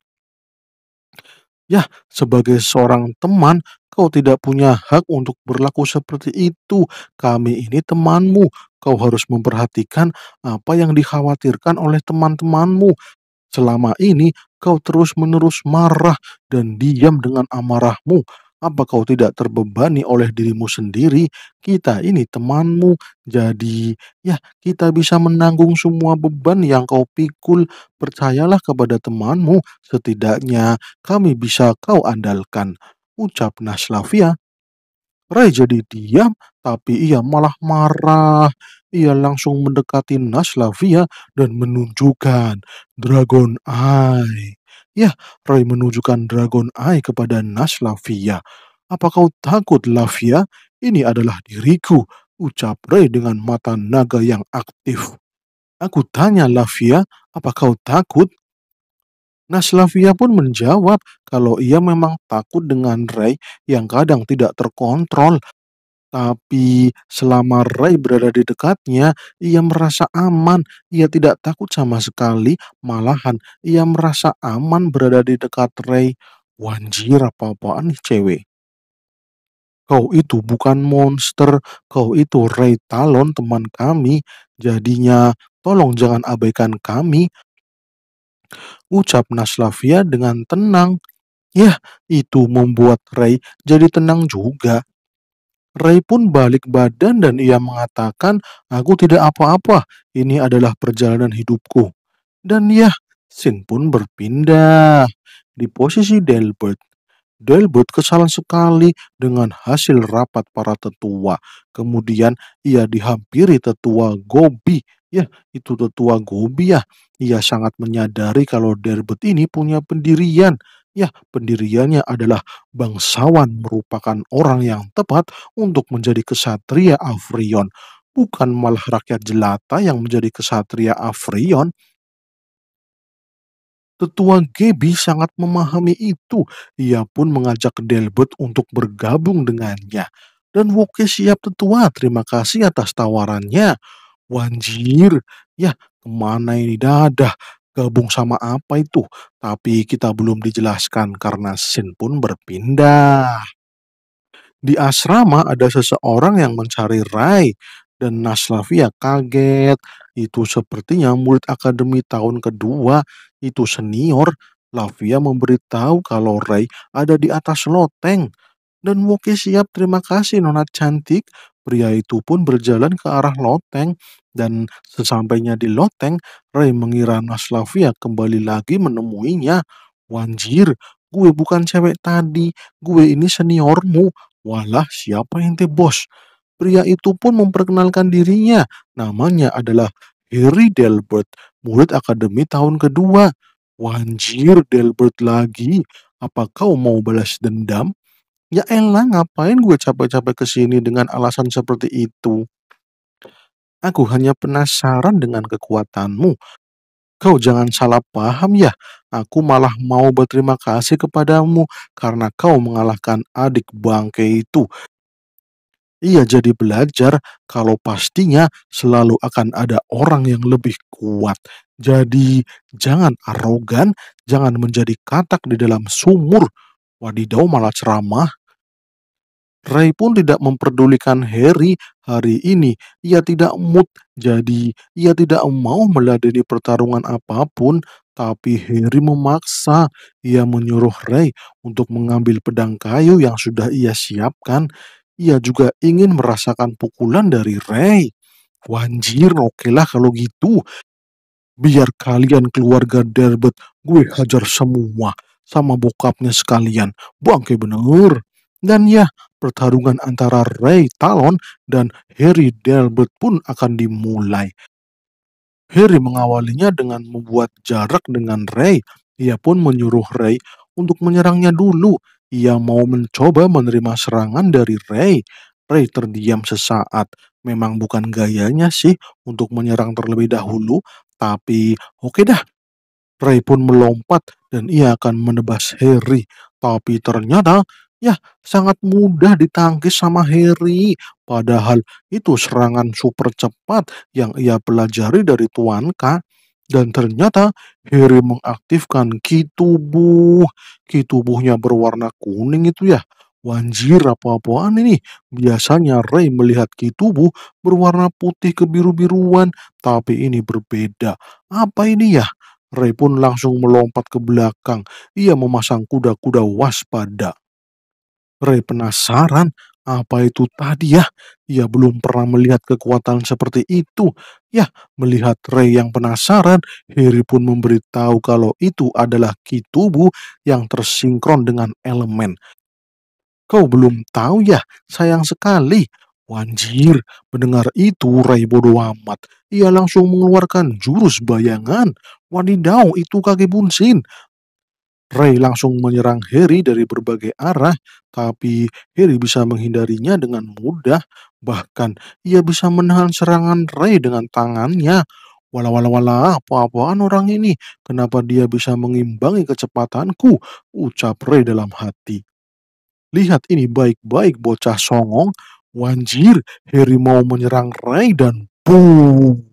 Ya, sebagai seorang teman, kau tidak punya hak untuk berlaku seperti itu. Kami ini temanmu. Kau harus memperhatikan apa yang dikhawatirkan oleh teman-temanmu. Selama ini, kau terus-menerus marah dan diam dengan amarahmu. Apa kau tidak terbebani oleh dirimu sendiri? Kita ini temanmu. Jadi, ya, kita bisa menanggung semua beban yang kau pikul. Percayalah kepada temanmu, setidaknya kami bisa kau andalkan. Ucap Naslavia. Rai jadi diam, tapi ia malah marah. Ia langsung mendekati Naslavia dan menunjukkan Dragon Eye. Ya, Roy menunjukkan Dragon Eye kepada Nash Lavia. Apa kau takut, Lavia? Ini adalah diriku, ucap Roy dengan mata naga yang aktif. Aku tanya Lavia, apa kau takut? Nash Lavia pun menjawab kalau ia memang takut dengan Ray yang kadang tidak terkontrol tapi selama Ray berada di dekatnya, ia merasa aman. Ia tidak takut sama sekali, malahan ia merasa aman berada di dekat Ray. Wanjir apa-apaan nih cewek. Kau itu bukan monster, kau itu Ray Talon teman kami. Jadinya tolong jangan abaikan kami. Ucap Naslavia dengan tenang. Yah, itu membuat Ray jadi tenang juga. Ray pun balik badan dan ia mengatakan, aku tidak apa-apa, ini adalah perjalanan hidupku. Dan ya, Sin pun berpindah di posisi Delbert. Delbert kesalahan sekali dengan hasil rapat para tetua. Kemudian ia dihampiri tetua Gobi. Ya, itu tetua Gobi ya. Ia sangat menyadari kalau Delbert ini punya pendirian Ya, pendiriannya adalah bangsawan merupakan orang yang tepat untuk menjadi kesatria Afrion, bukan malah rakyat jelata yang menjadi kesatria Afrion. Tetua Gebi sangat memahami itu. Ia pun mengajak Delbert untuk bergabung dengannya. Dan Woke siap tetua, terima kasih atas tawarannya. Wanjir, ya kemana ini dadah? gabung sama apa itu, tapi kita belum dijelaskan karena Sin pun berpindah. Di asrama ada seseorang yang mencari Rai dan Naslavia ya kaget. Itu sepertinya murid akademi tahun kedua, itu senior. Lavia memberitahu kalau Rai ada di atas loteng. Dan Woki siap terima kasih nona cantik Pria itu pun berjalan ke arah loteng dan sesampainya di loteng, Ray mengira Naslavia kembali lagi menemuinya. Wanjir, gue bukan cewek tadi, gue ini seniormu. Walah, siapa ente bos? Pria itu pun memperkenalkan dirinya. Namanya adalah Harry Delbert, murid akademi tahun kedua. Wanjir, Delbert lagi. Apa kau mau balas dendam? Ya elah, ngapain gue capek-capek kesini dengan alasan seperti itu? Aku hanya penasaran dengan kekuatanmu. Kau jangan salah paham ya. Aku malah mau berterima kasih kepadamu karena kau mengalahkan adik bangke itu. Ia jadi belajar kalau pastinya selalu akan ada orang yang lebih kuat. Jadi jangan arogan, jangan menjadi katak di dalam sumur. Wadidau malah ceramah. Ray pun tidak memperdulikan Harry hari ini. Ia tidak mood, jadi ia tidak mau meladeni pertarungan apapun. Tapi Harry memaksa. Ia menyuruh Ray untuk mengambil pedang kayu yang sudah ia siapkan. Ia juga ingin merasakan pukulan dari Ray. Wanjir, oke lah kalau gitu. Biar kalian keluarga Derbet, gue hajar semua sama bokapnya sekalian. Bangke bener. Dan ya, pertarungan antara Ray Talon dan Harry Delbert pun akan dimulai. Harry mengawalinya dengan membuat jarak dengan Ray. Ia pun menyuruh Ray untuk menyerangnya dulu. Ia mau mencoba menerima serangan dari Ray. Ray terdiam sesaat. Memang bukan gayanya sih untuk menyerang terlebih dahulu, tapi oke okay dah. Ray pun melompat dan ia akan menebas Harry. Tapi ternyata Ya, sangat mudah ditangkis sama Harry. Padahal itu serangan super cepat yang ia pelajari dari Tuan K. Dan ternyata Harry mengaktifkan ki tubuh. Ki tubuhnya berwarna kuning itu ya. Wanjir apa-apaan ini? Biasanya Ray melihat ki tubuh berwarna putih kebiru-biruan. Tapi ini berbeda. Apa ini ya? Ray pun langsung melompat ke belakang. Ia memasang kuda-kuda waspada. Ray penasaran apa itu tadi ya? Ia belum pernah melihat kekuatan seperti itu. Ya, melihat Ray yang penasaran, Harry pun memberitahu kalau itu adalah ki tubuh yang tersinkron dengan elemen. Kau belum tahu ya? Sayang sekali. Wanjir, mendengar itu Ray bodoh amat. Ia langsung mengeluarkan jurus bayangan. Wadidaw, itu kaki bunsin. Ray langsung menyerang Harry dari berbagai arah, tapi Harry bisa menghindarinya dengan mudah. Bahkan ia bisa menahan serangan Ray dengan tangannya. Wala wala wala, apa-apaan orang ini? Kenapa dia bisa mengimbangi kecepatanku? Ucap Ray dalam hati. Lihat ini baik-baik bocah songong. Wanjir, Harry mau menyerang Ray dan boom!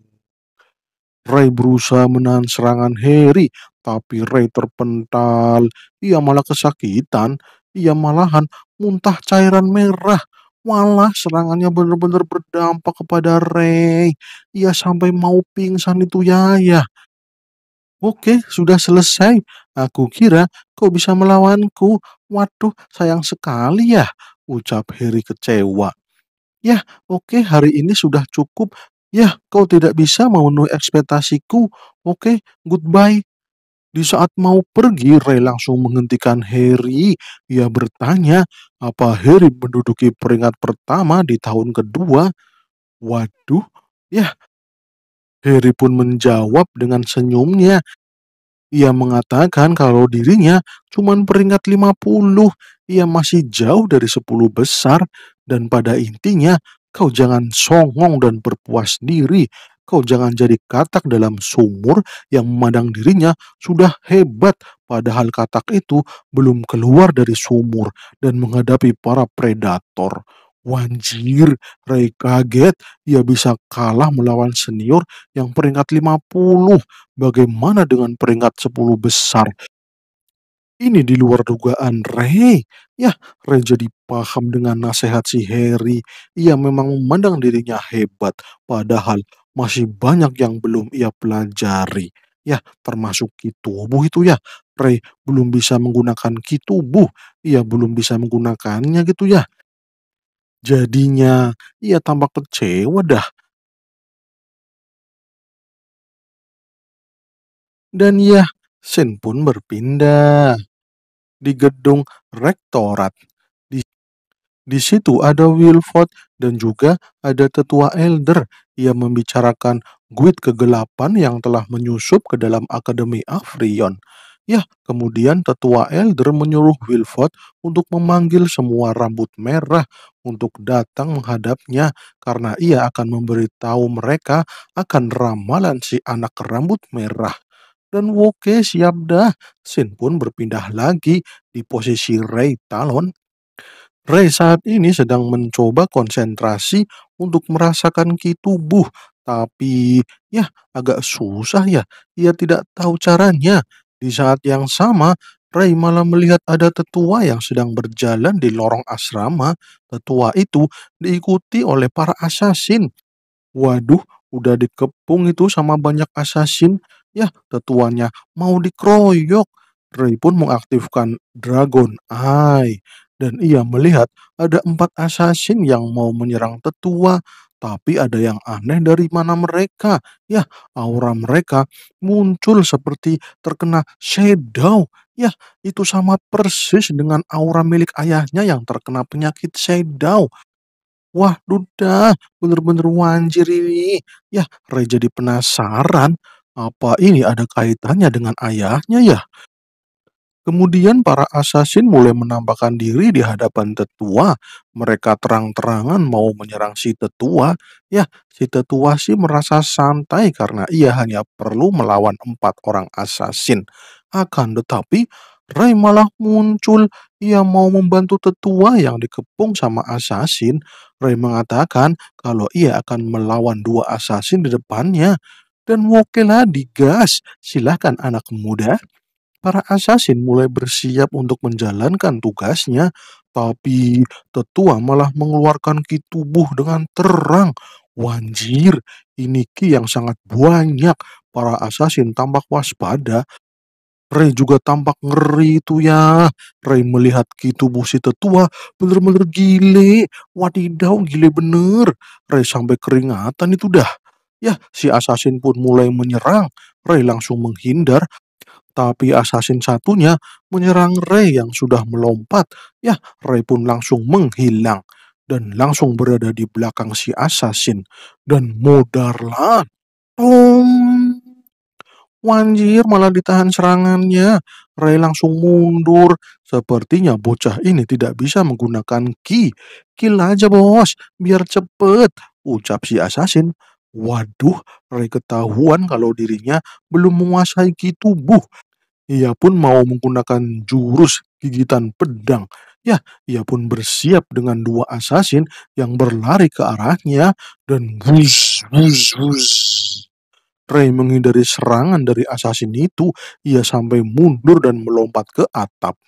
Ray berusaha menahan serangan Harry, tapi Ray terpental. Ia malah kesakitan. Ia malahan muntah cairan merah. Malah serangannya benar-benar berdampak kepada Ray. Ia sampai mau pingsan itu ya, ya. Oke, sudah selesai. Aku kira kau bisa melawanku. Waduh, sayang sekali ya, ucap Harry kecewa. Ya, oke, hari ini sudah cukup. Ya, kau tidak bisa memenuhi ekspektasiku. Oke, goodbye. Di saat mau pergi, Ray langsung menghentikan Harry. Ia bertanya, apa Harry menduduki peringkat pertama di tahun kedua? Waduh, ya. Harry pun menjawab dengan senyumnya. Ia mengatakan kalau dirinya cuma peringkat 50. Ia masih jauh dari 10 besar dan pada intinya kau jangan songong dan berpuas diri. Kau jangan jadi katak dalam sumur yang memandang dirinya sudah hebat, padahal katak itu belum keluar dari sumur dan menghadapi para predator. Wanjir, Ray kaget, ia bisa kalah melawan senior yang peringkat 50. Bagaimana dengan peringkat 10 besar? Ini di luar dugaan Ray. Ya, Ray jadi paham dengan nasihat si Harry. Ia memang memandang dirinya hebat, padahal masih banyak yang belum ia pelajari. Ya, termasuk tubuh itu ya. Ray belum bisa menggunakan tubuh. Ia belum bisa menggunakannya gitu ya. Jadinya ia tampak kecewa dah. Dan ya, Sen pun berpindah di gedung rektorat di situ ada Wilford dan juga ada tetua elder yang membicarakan guit kegelapan yang telah menyusup ke dalam Akademi Afrion. Ya, kemudian tetua elder menyuruh Wilford untuk memanggil semua rambut merah untuk datang menghadapnya karena ia akan memberitahu mereka akan ramalan si anak rambut merah dan Woke siap dah. Sin pun berpindah lagi di posisi Ray Talon Ray saat ini sedang mencoba konsentrasi untuk merasakan ki tubuh, tapi ya agak susah ya. Ia tidak tahu caranya. Di saat yang sama, Ray malah melihat ada tetua yang sedang berjalan di lorong asrama. Tetua itu diikuti oleh para asasin. Waduh, udah dikepung itu sama banyak asasin. Ya, tetuanya mau dikeroyok. Ray pun mengaktifkan Dragon Eye. Dan ia melihat ada empat asasin yang mau menyerang tetua, tapi ada yang aneh dari mana mereka. Ya, aura mereka muncul seperti terkena shadow. Ya, itu sama persis dengan aura milik ayahnya yang terkena penyakit shadow. Wah, duda, bener-bener wanjir ini. Ya, Reja jadi penasaran. Apa ini ada kaitannya dengan ayahnya ya? Kemudian para asasin mulai menampakkan diri di hadapan tetua. Mereka terang-terangan mau menyerang si tetua. Ya, si tetua sih merasa santai karena ia hanya perlu melawan empat orang asasin. Akan tetapi, Ray malah muncul. Ia mau membantu tetua yang dikepung sama asasin. Ray mengatakan kalau ia akan melawan dua asasin di depannya. Dan Wokela digas. Silahkan anak muda. Para asasin mulai bersiap untuk menjalankan tugasnya, tapi tetua malah mengeluarkan ki tubuh dengan terang. Wanjir, ini ki yang sangat banyak. Para asasin tampak waspada. Ray juga tampak ngeri itu ya. Ray melihat ki tubuh si tetua bener-bener gile. Wadidaw, gile bener. Ray sampai keringatan itu dah. Ya, si asasin pun mulai menyerang. Ray langsung menghindar tapi assassin satunya menyerang Ray yang sudah melompat. Ya, Ray pun langsung menghilang dan langsung berada di belakang si asasin dan modarlah. Tom. Wanjir malah ditahan serangannya. Ray langsung mundur. Sepertinya bocah ini tidak bisa menggunakan ki. Kill aja bos, biar cepet. Ucap si asasin. Waduh, Ray ketahuan kalau dirinya belum menguasai ki tubuh. Ia pun mau menggunakan jurus gigitan pedang. Ya, ia pun bersiap dengan dua asasin yang berlari ke arahnya dan wus, wus, wus. Ray menghindari serangan dari asasin itu, ia sampai mundur dan melompat ke atap.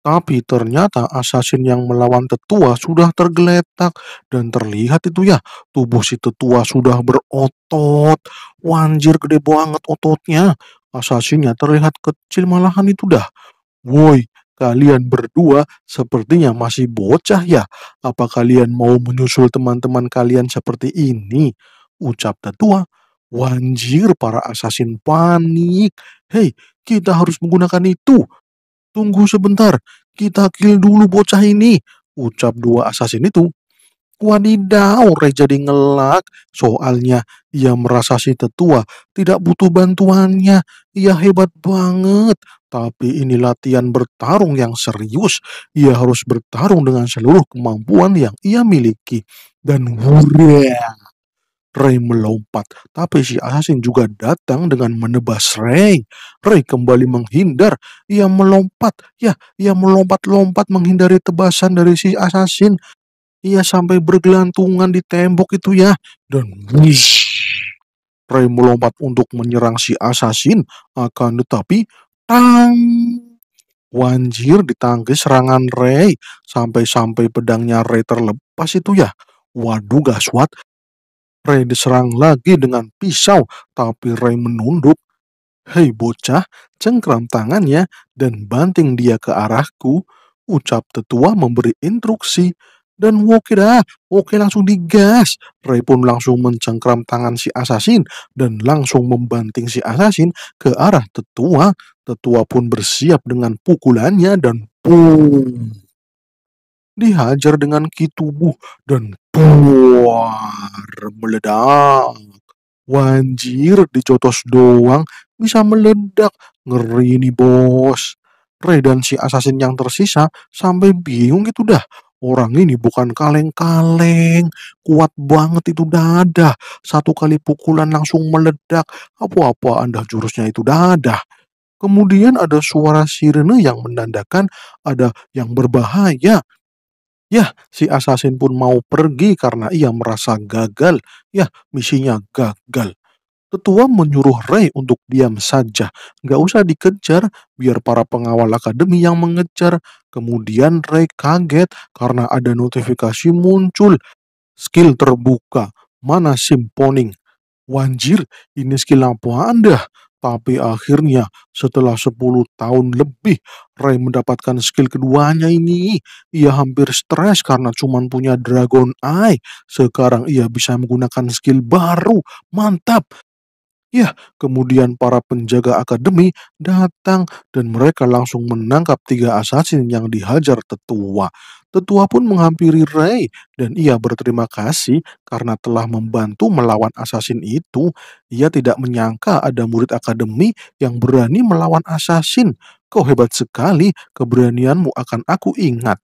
Tapi ternyata asasin yang melawan tetua sudah tergeletak dan terlihat itu ya tubuh si tetua sudah berotot. Wanjir gede banget ototnya. Assassinnya terlihat kecil malahan itu dah. Woi, kalian berdua sepertinya masih bocah ya. Apa kalian mau menyusul teman-teman kalian seperti ini? Ucap tetua. Wanjir para asasin panik. Hei, kita harus menggunakan itu Tunggu sebentar, kita kill dulu bocah ini. Ucap dua asasin itu. Wadidaw, Ray jadi ngelak. Soalnya ia merasa si tetua tidak butuh bantuannya. Ia hebat banget. Tapi ini latihan bertarung yang serius. Ia harus bertarung dengan seluruh kemampuan yang ia miliki. Dan wurah. Ray melompat, tapi si asasin juga datang dengan menebas Ray. Ray kembali menghindar. Ia melompat, ya, ia melompat-lompat menghindari tebasan dari si asasin. Ia sampai bergelantungan di tembok itu ya. Dan wish, Ray melompat untuk menyerang si asasin, Akan tetapi, tang, Wanjir ditangkis serangan Ray. Sampai-sampai pedangnya Ray terlepas itu ya. Waduh gaswat, Ray diserang lagi dengan pisau, tapi Ray menunduk. Hei bocah, cengkram tangannya dan banting dia ke arahku. Ucap tetua memberi instruksi. Dan oke dah, oke langsung digas. Ray pun langsung mencengkram tangan si asasin dan langsung membanting si asasin ke arah tetua. Tetua pun bersiap dengan pukulannya dan boom dihajar dengan ki dan buar meledak. Wanjir dicotos doang bisa meledak. Ngeri nih bos. Ray dan si assassin yang tersisa sampai bingung gitu dah. Orang ini bukan kaleng-kaleng, kuat banget itu dada. Satu kali pukulan langsung meledak. Apa-apa anda jurusnya itu dada. Kemudian ada suara sirene yang menandakan ada yang berbahaya. Ya, si asasin pun mau pergi karena ia merasa gagal. Ya, misinya gagal. Tetua menyuruh Ray untuk diam saja. Gak usah dikejar, biar para pengawal akademi yang mengejar. Kemudian Ray kaget karena ada notifikasi muncul. Skill terbuka. Mana simponing? Wanjir, ini skill apa anda? Tapi akhirnya setelah 10 tahun lebih Ray mendapatkan skill keduanya ini. Ia hampir stres karena cuma punya Dragon Eye. Sekarang ia bisa menggunakan skill baru. Mantap, Ya, kemudian para penjaga akademi datang dan mereka langsung menangkap tiga asasin yang dihajar tetua. Tetua pun menghampiri Ray dan ia berterima kasih karena telah membantu melawan asasin itu. Ia tidak menyangka ada murid akademi yang berani melawan asasin. Kau hebat sekali, keberanianmu akan aku ingat.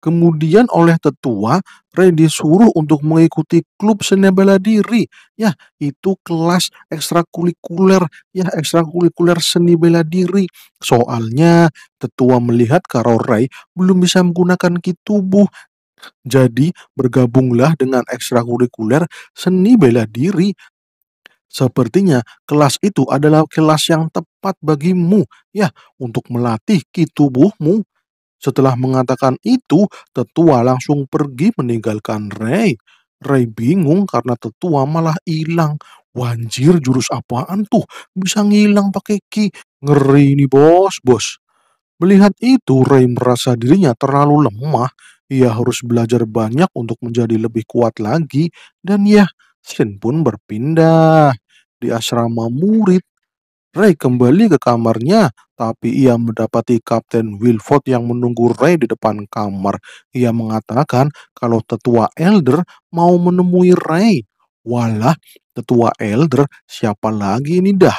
Kemudian oleh tetua, Ray disuruh untuk mengikuti klub seni bela diri. Ya, itu kelas ekstrakurikuler, ya ekstrakurikuler seni bela diri. Soalnya tetua melihat kalau Ray belum bisa menggunakan kitubuh. Jadi bergabunglah dengan ekstrakurikuler seni bela diri Sepertinya kelas itu adalah kelas yang tepat bagimu, ya, untuk melatih kitubuhmu. Setelah mengatakan itu, tetua langsung pergi meninggalkan Ray. Ray bingung karena tetua malah hilang. Wanjir jurus apaan tuh? Bisa ngilang pakai ki. Ngeri nih bos, bos. Melihat itu, Ray merasa dirinya terlalu lemah. Ia harus belajar banyak untuk menjadi lebih kuat lagi. Dan ya, Shin pun berpindah. Di asrama murid, Ray kembali ke kamarnya, tapi ia mendapati Kapten Wilford yang menunggu Ray di depan kamar. Ia mengatakan kalau tetua Elder mau menemui Ray. Walah, tetua Elder siapa lagi ini dah?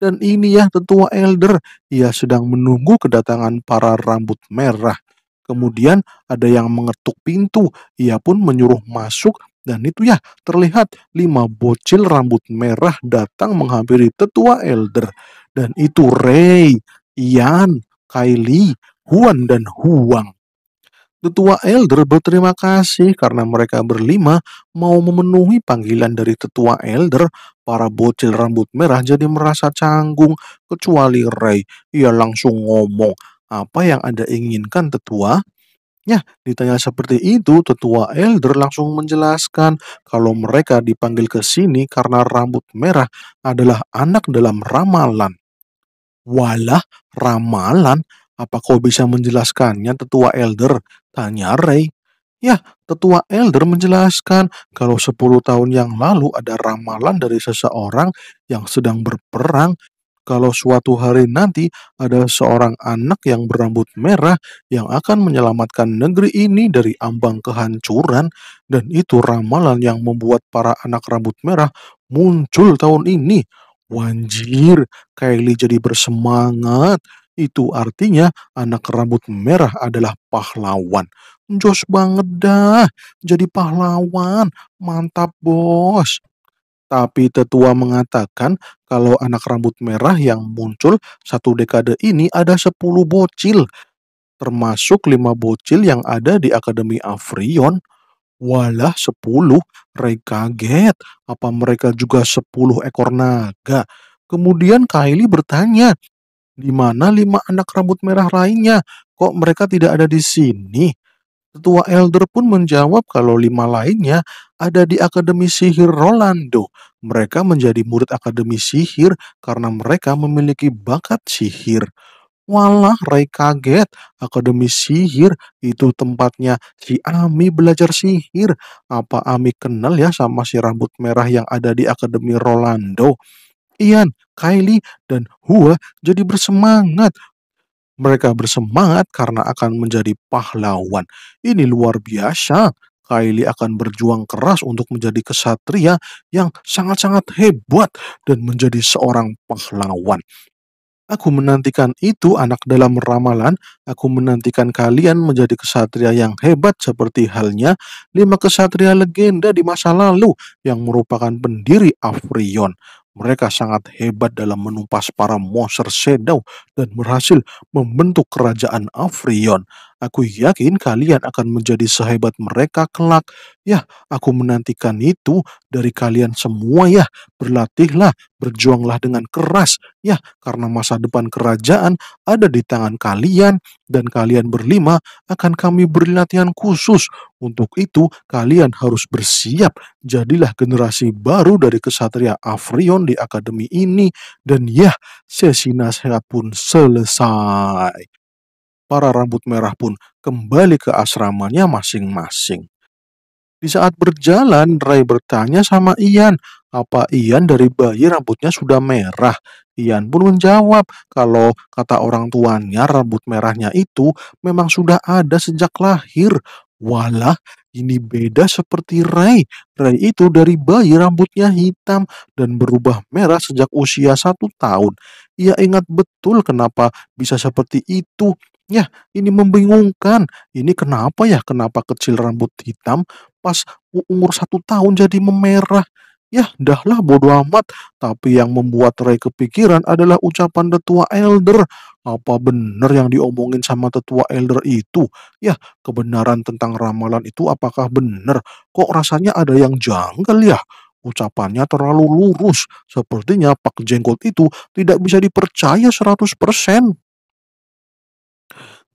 Dan ini ya tetua Elder, ia sedang menunggu kedatangan para rambut merah. Kemudian ada yang mengetuk pintu, ia pun menyuruh masuk dan itu ya terlihat lima bocil rambut merah datang menghampiri tetua elder. Dan itu Ray, Ian, Kylie, Huan, dan Huang. Tetua Elder berterima kasih karena mereka berlima mau memenuhi panggilan dari Tetua Elder. Para bocil rambut merah jadi merasa canggung kecuali Ray. Ia langsung ngomong, apa yang Anda inginkan Tetua? Ya, ditanya seperti itu, tetua elder langsung menjelaskan kalau mereka dipanggil ke sini karena rambut merah adalah anak dalam ramalan. Walah, ramalan? Apa kau bisa menjelaskannya, tetua elder? Tanya Ray. Ya, tetua elder menjelaskan kalau 10 tahun yang lalu ada ramalan dari seseorang yang sedang berperang kalau suatu hari nanti ada seorang anak yang berambut merah yang akan menyelamatkan negeri ini dari ambang kehancuran dan itu ramalan yang membuat para anak rambut merah muncul tahun ini. Wanjir, Kylie jadi bersemangat. Itu artinya anak rambut merah adalah pahlawan. Jos banget dah, jadi pahlawan. Mantap bos. Tapi tetua mengatakan kalau anak rambut merah yang muncul satu dekade ini ada sepuluh bocil, termasuk lima bocil yang ada di Akademi Afrion. Walah 10, Ray kaget. Apa mereka juga sepuluh ekor naga? Kemudian Kylie bertanya, di mana lima anak rambut merah lainnya? Kok mereka tidak ada di sini? Ketua elder pun menjawab kalau lima lainnya ada di Akademi Sihir Rolando. Mereka menjadi murid Akademi Sihir karena mereka memiliki bakat sihir. Walah, Ray kaget. Akademi Sihir itu tempatnya si Ami belajar sihir. Apa Ami kenal ya sama si rambut merah yang ada di Akademi Rolando? Ian, Kylie, dan Hua jadi bersemangat. Mereka bersemangat karena akan menjadi pahlawan. Ini luar biasa. Kylie akan berjuang keras untuk menjadi kesatria yang sangat-sangat hebat dan menjadi seorang pahlawan. Aku menantikan itu anak dalam ramalan, aku menantikan kalian menjadi kesatria yang hebat seperti halnya lima kesatria legenda di masa lalu yang merupakan pendiri Afrion. Mereka sangat hebat dalam menumpas para monster Shadow dan berhasil membentuk kerajaan Afrion. Aku yakin kalian akan menjadi sehebat mereka kelak. Ya, aku menantikan itu dari kalian semua ya. Berlatihlah, berjuanglah dengan keras ya, karena masa depan kerajaan ada di tangan kalian dan kalian berlima akan kami beri latihan khusus. Untuk itu kalian harus bersiap. Jadilah generasi baru dari kesatria Afrion di akademi ini dan ya, sesi nasihat pun selesai. Para rambut merah pun kembali ke asramanya masing-masing. Di saat berjalan, Ray bertanya sama Ian, apa Ian dari bayi rambutnya sudah merah? Ian pun menjawab kalau kata orang tuanya rambut merahnya itu memang sudah ada sejak lahir. Walah, ini beda seperti Ray. Ray itu dari bayi rambutnya hitam dan berubah merah sejak usia satu tahun. Ia ingat betul kenapa bisa seperti itu. Ya, ini membingungkan. Ini kenapa ya? Kenapa kecil rambut hitam pas umur satu tahun jadi memerah? Ya, dahlah bodoh amat. Tapi yang membuat Ray kepikiran adalah ucapan tetua elder. Apa benar yang diomongin sama tetua elder itu? Ya, kebenaran tentang ramalan itu apakah benar? Kok rasanya ada yang janggal ya? Ucapannya terlalu lurus. Sepertinya Pak Jenggot itu tidak bisa dipercaya 100%.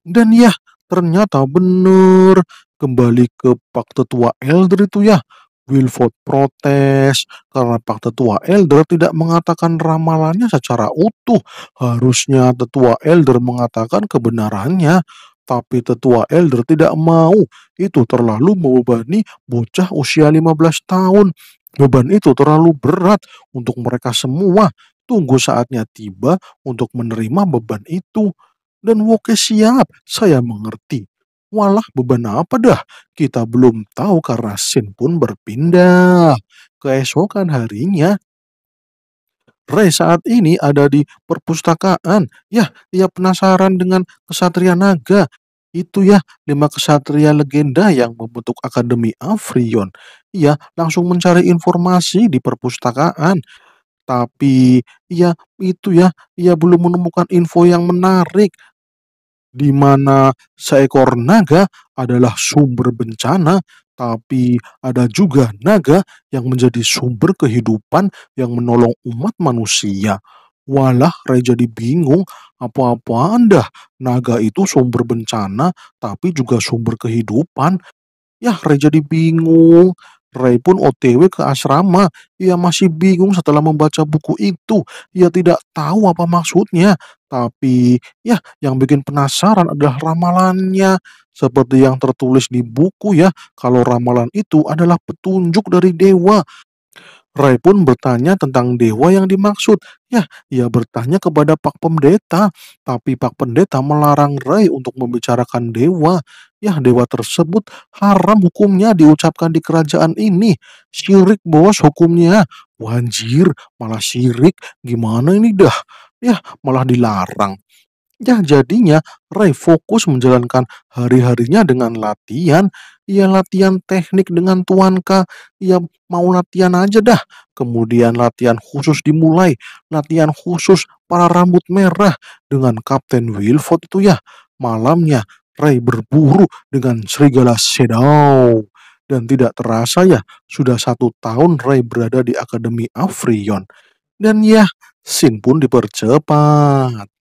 Dan ya, ternyata benar Kembali ke Pak Tetua Elder itu ya. Wilford protes karena Pak Tetua Elder tidak mengatakan ramalannya secara utuh. Harusnya Tetua Elder mengatakan kebenarannya, tapi Tetua Elder tidak mau. Itu terlalu membebani bocah usia 15 tahun. Beban itu terlalu berat untuk mereka semua. Tunggu saatnya tiba untuk menerima beban itu dan Woke siap. Saya mengerti. Walah beban apa dah? Kita belum tahu karena Sin pun berpindah. Keesokan harinya, Ray saat ini ada di perpustakaan. Yah, ia penasaran dengan kesatria naga. Itu ya, lima kesatria legenda yang membentuk Akademi Afrion. Ia langsung mencari informasi di perpustakaan. Tapi, ya itu ya, ia belum menemukan info yang menarik di mana seekor naga adalah sumber bencana, tapi ada juga naga yang menjadi sumber kehidupan yang menolong umat manusia. Walah, Ray jadi bingung apa-apaan dah. Naga itu sumber bencana, tapi juga sumber kehidupan. Yah, Ray dibingung. Ray pun OTW ke asrama. Ia masih bingung setelah membaca buku itu. Ia tidak tahu apa maksudnya. Tapi ya yang bikin penasaran adalah ramalannya. Seperti yang tertulis di buku ya, kalau ramalan itu adalah petunjuk dari dewa. Ray pun bertanya tentang dewa yang dimaksud. Ya, ia bertanya kepada Pak Pendeta, tapi Pak Pendeta melarang Ray untuk membicarakan dewa. Ya, dewa tersebut haram hukumnya diucapkan di kerajaan ini. Syirik bos hukumnya. wanjir malah syirik. Gimana ini dah? Ya, malah dilarang. Ya, jadinya Ray fokus menjalankan hari-harinya dengan latihan. Ia latihan teknik dengan Tuan K. Ia mau latihan aja dah. Kemudian latihan khusus dimulai. Latihan khusus para rambut merah dengan Kapten Wilford itu ya. Malamnya Ray berburu dengan serigala Shadow. Dan tidak terasa ya, sudah satu tahun Ray berada di Akademi Afrion. Dan ya, Sin pun dipercepat.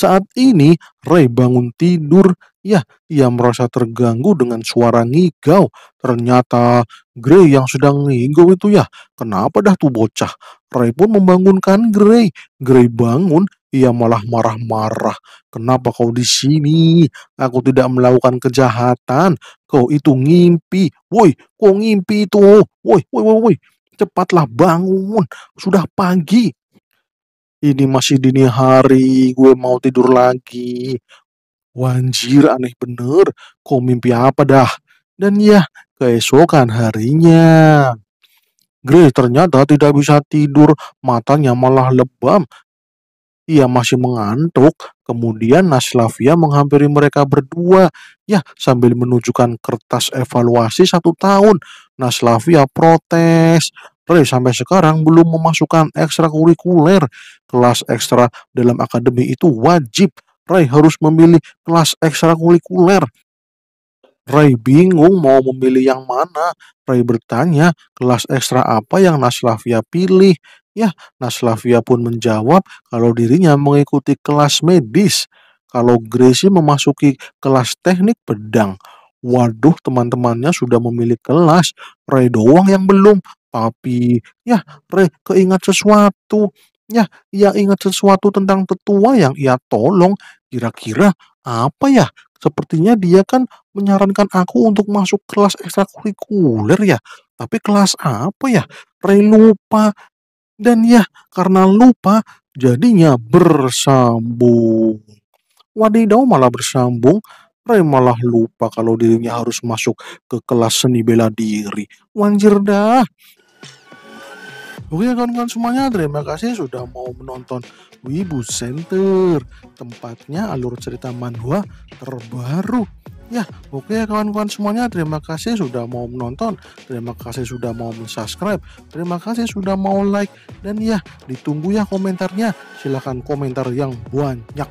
Saat ini Ray bangun tidur, ya ia merasa terganggu dengan suara ngigau. Ternyata Gray yang sedang ngigau itu ya, kenapa dah tuh bocah? Ray pun membangunkan Gray. Gray bangun, ia malah marah-marah. Kenapa kau di sini? Aku tidak melakukan kejahatan. Kau itu ngimpi. Woi, kau ngimpi itu. Woi, woi, woi, woi. Cepatlah bangun. Sudah pagi ini masih dini hari, gue mau tidur lagi. Wanjir aneh bener, kok mimpi apa dah? Dan ya, keesokan harinya. Grey ternyata tidak bisa tidur, matanya malah lebam. Ia masih mengantuk, kemudian Naslavia menghampiri mereka berdua. Ya, sambil menunjukkan kertas evaluasi satu tahun, Naslavia protes. Play sampai sekarang belum memasukkan ekstrakurikuler. Kelas ekstra dalam akademi itu wajib. Ray harus memilih kelas ekstrakurikuler. Ray bingung mau memilih yang mana. Ray bertanya, kelas ekstra apa yang Naslavia pilih? Ya, Naslavia pun menjawab kalau dirinya mengikuti kelas medis. Kalau Gracie memasuki kelas teknik pedang. Waduh, teman-temannya sudah memilih kelas. Ray doang yang belum. Tapi, ya, re keingat sesuatu. ya, ia ya, ingat sesuatu tentang tetua yang ia tolong. Kira-kira apa ya? Sepertinya dia kan menyarankan aku untuk masuk kelas ekstrakurikuler ya. Tapi kelas apa ya? Re lupa. Dan ya, karena lupa jadinya bersambung. wadidaw malah bersambung, Ray malah lupa kalau dirinya harus masuk ke kelas seni bela diri. Wanjir dah, Oke kawan-kawan semuanya, terima kasih sudah mau menonton Wibu Center. Tempatnya alur cerita manhwa terbaru. Ya, oke ya kawan-kawan semuanya, terima kasih sudah mau menonton, terima kasih sudah mau subscribe, terima kasih sudah mau like, dan ya, ditunggu ya komentarnya, silahkan komentar yang banyak.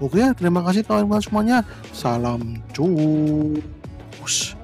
Oke ya, terima kasih kawan-kawan semuanya, salam cus.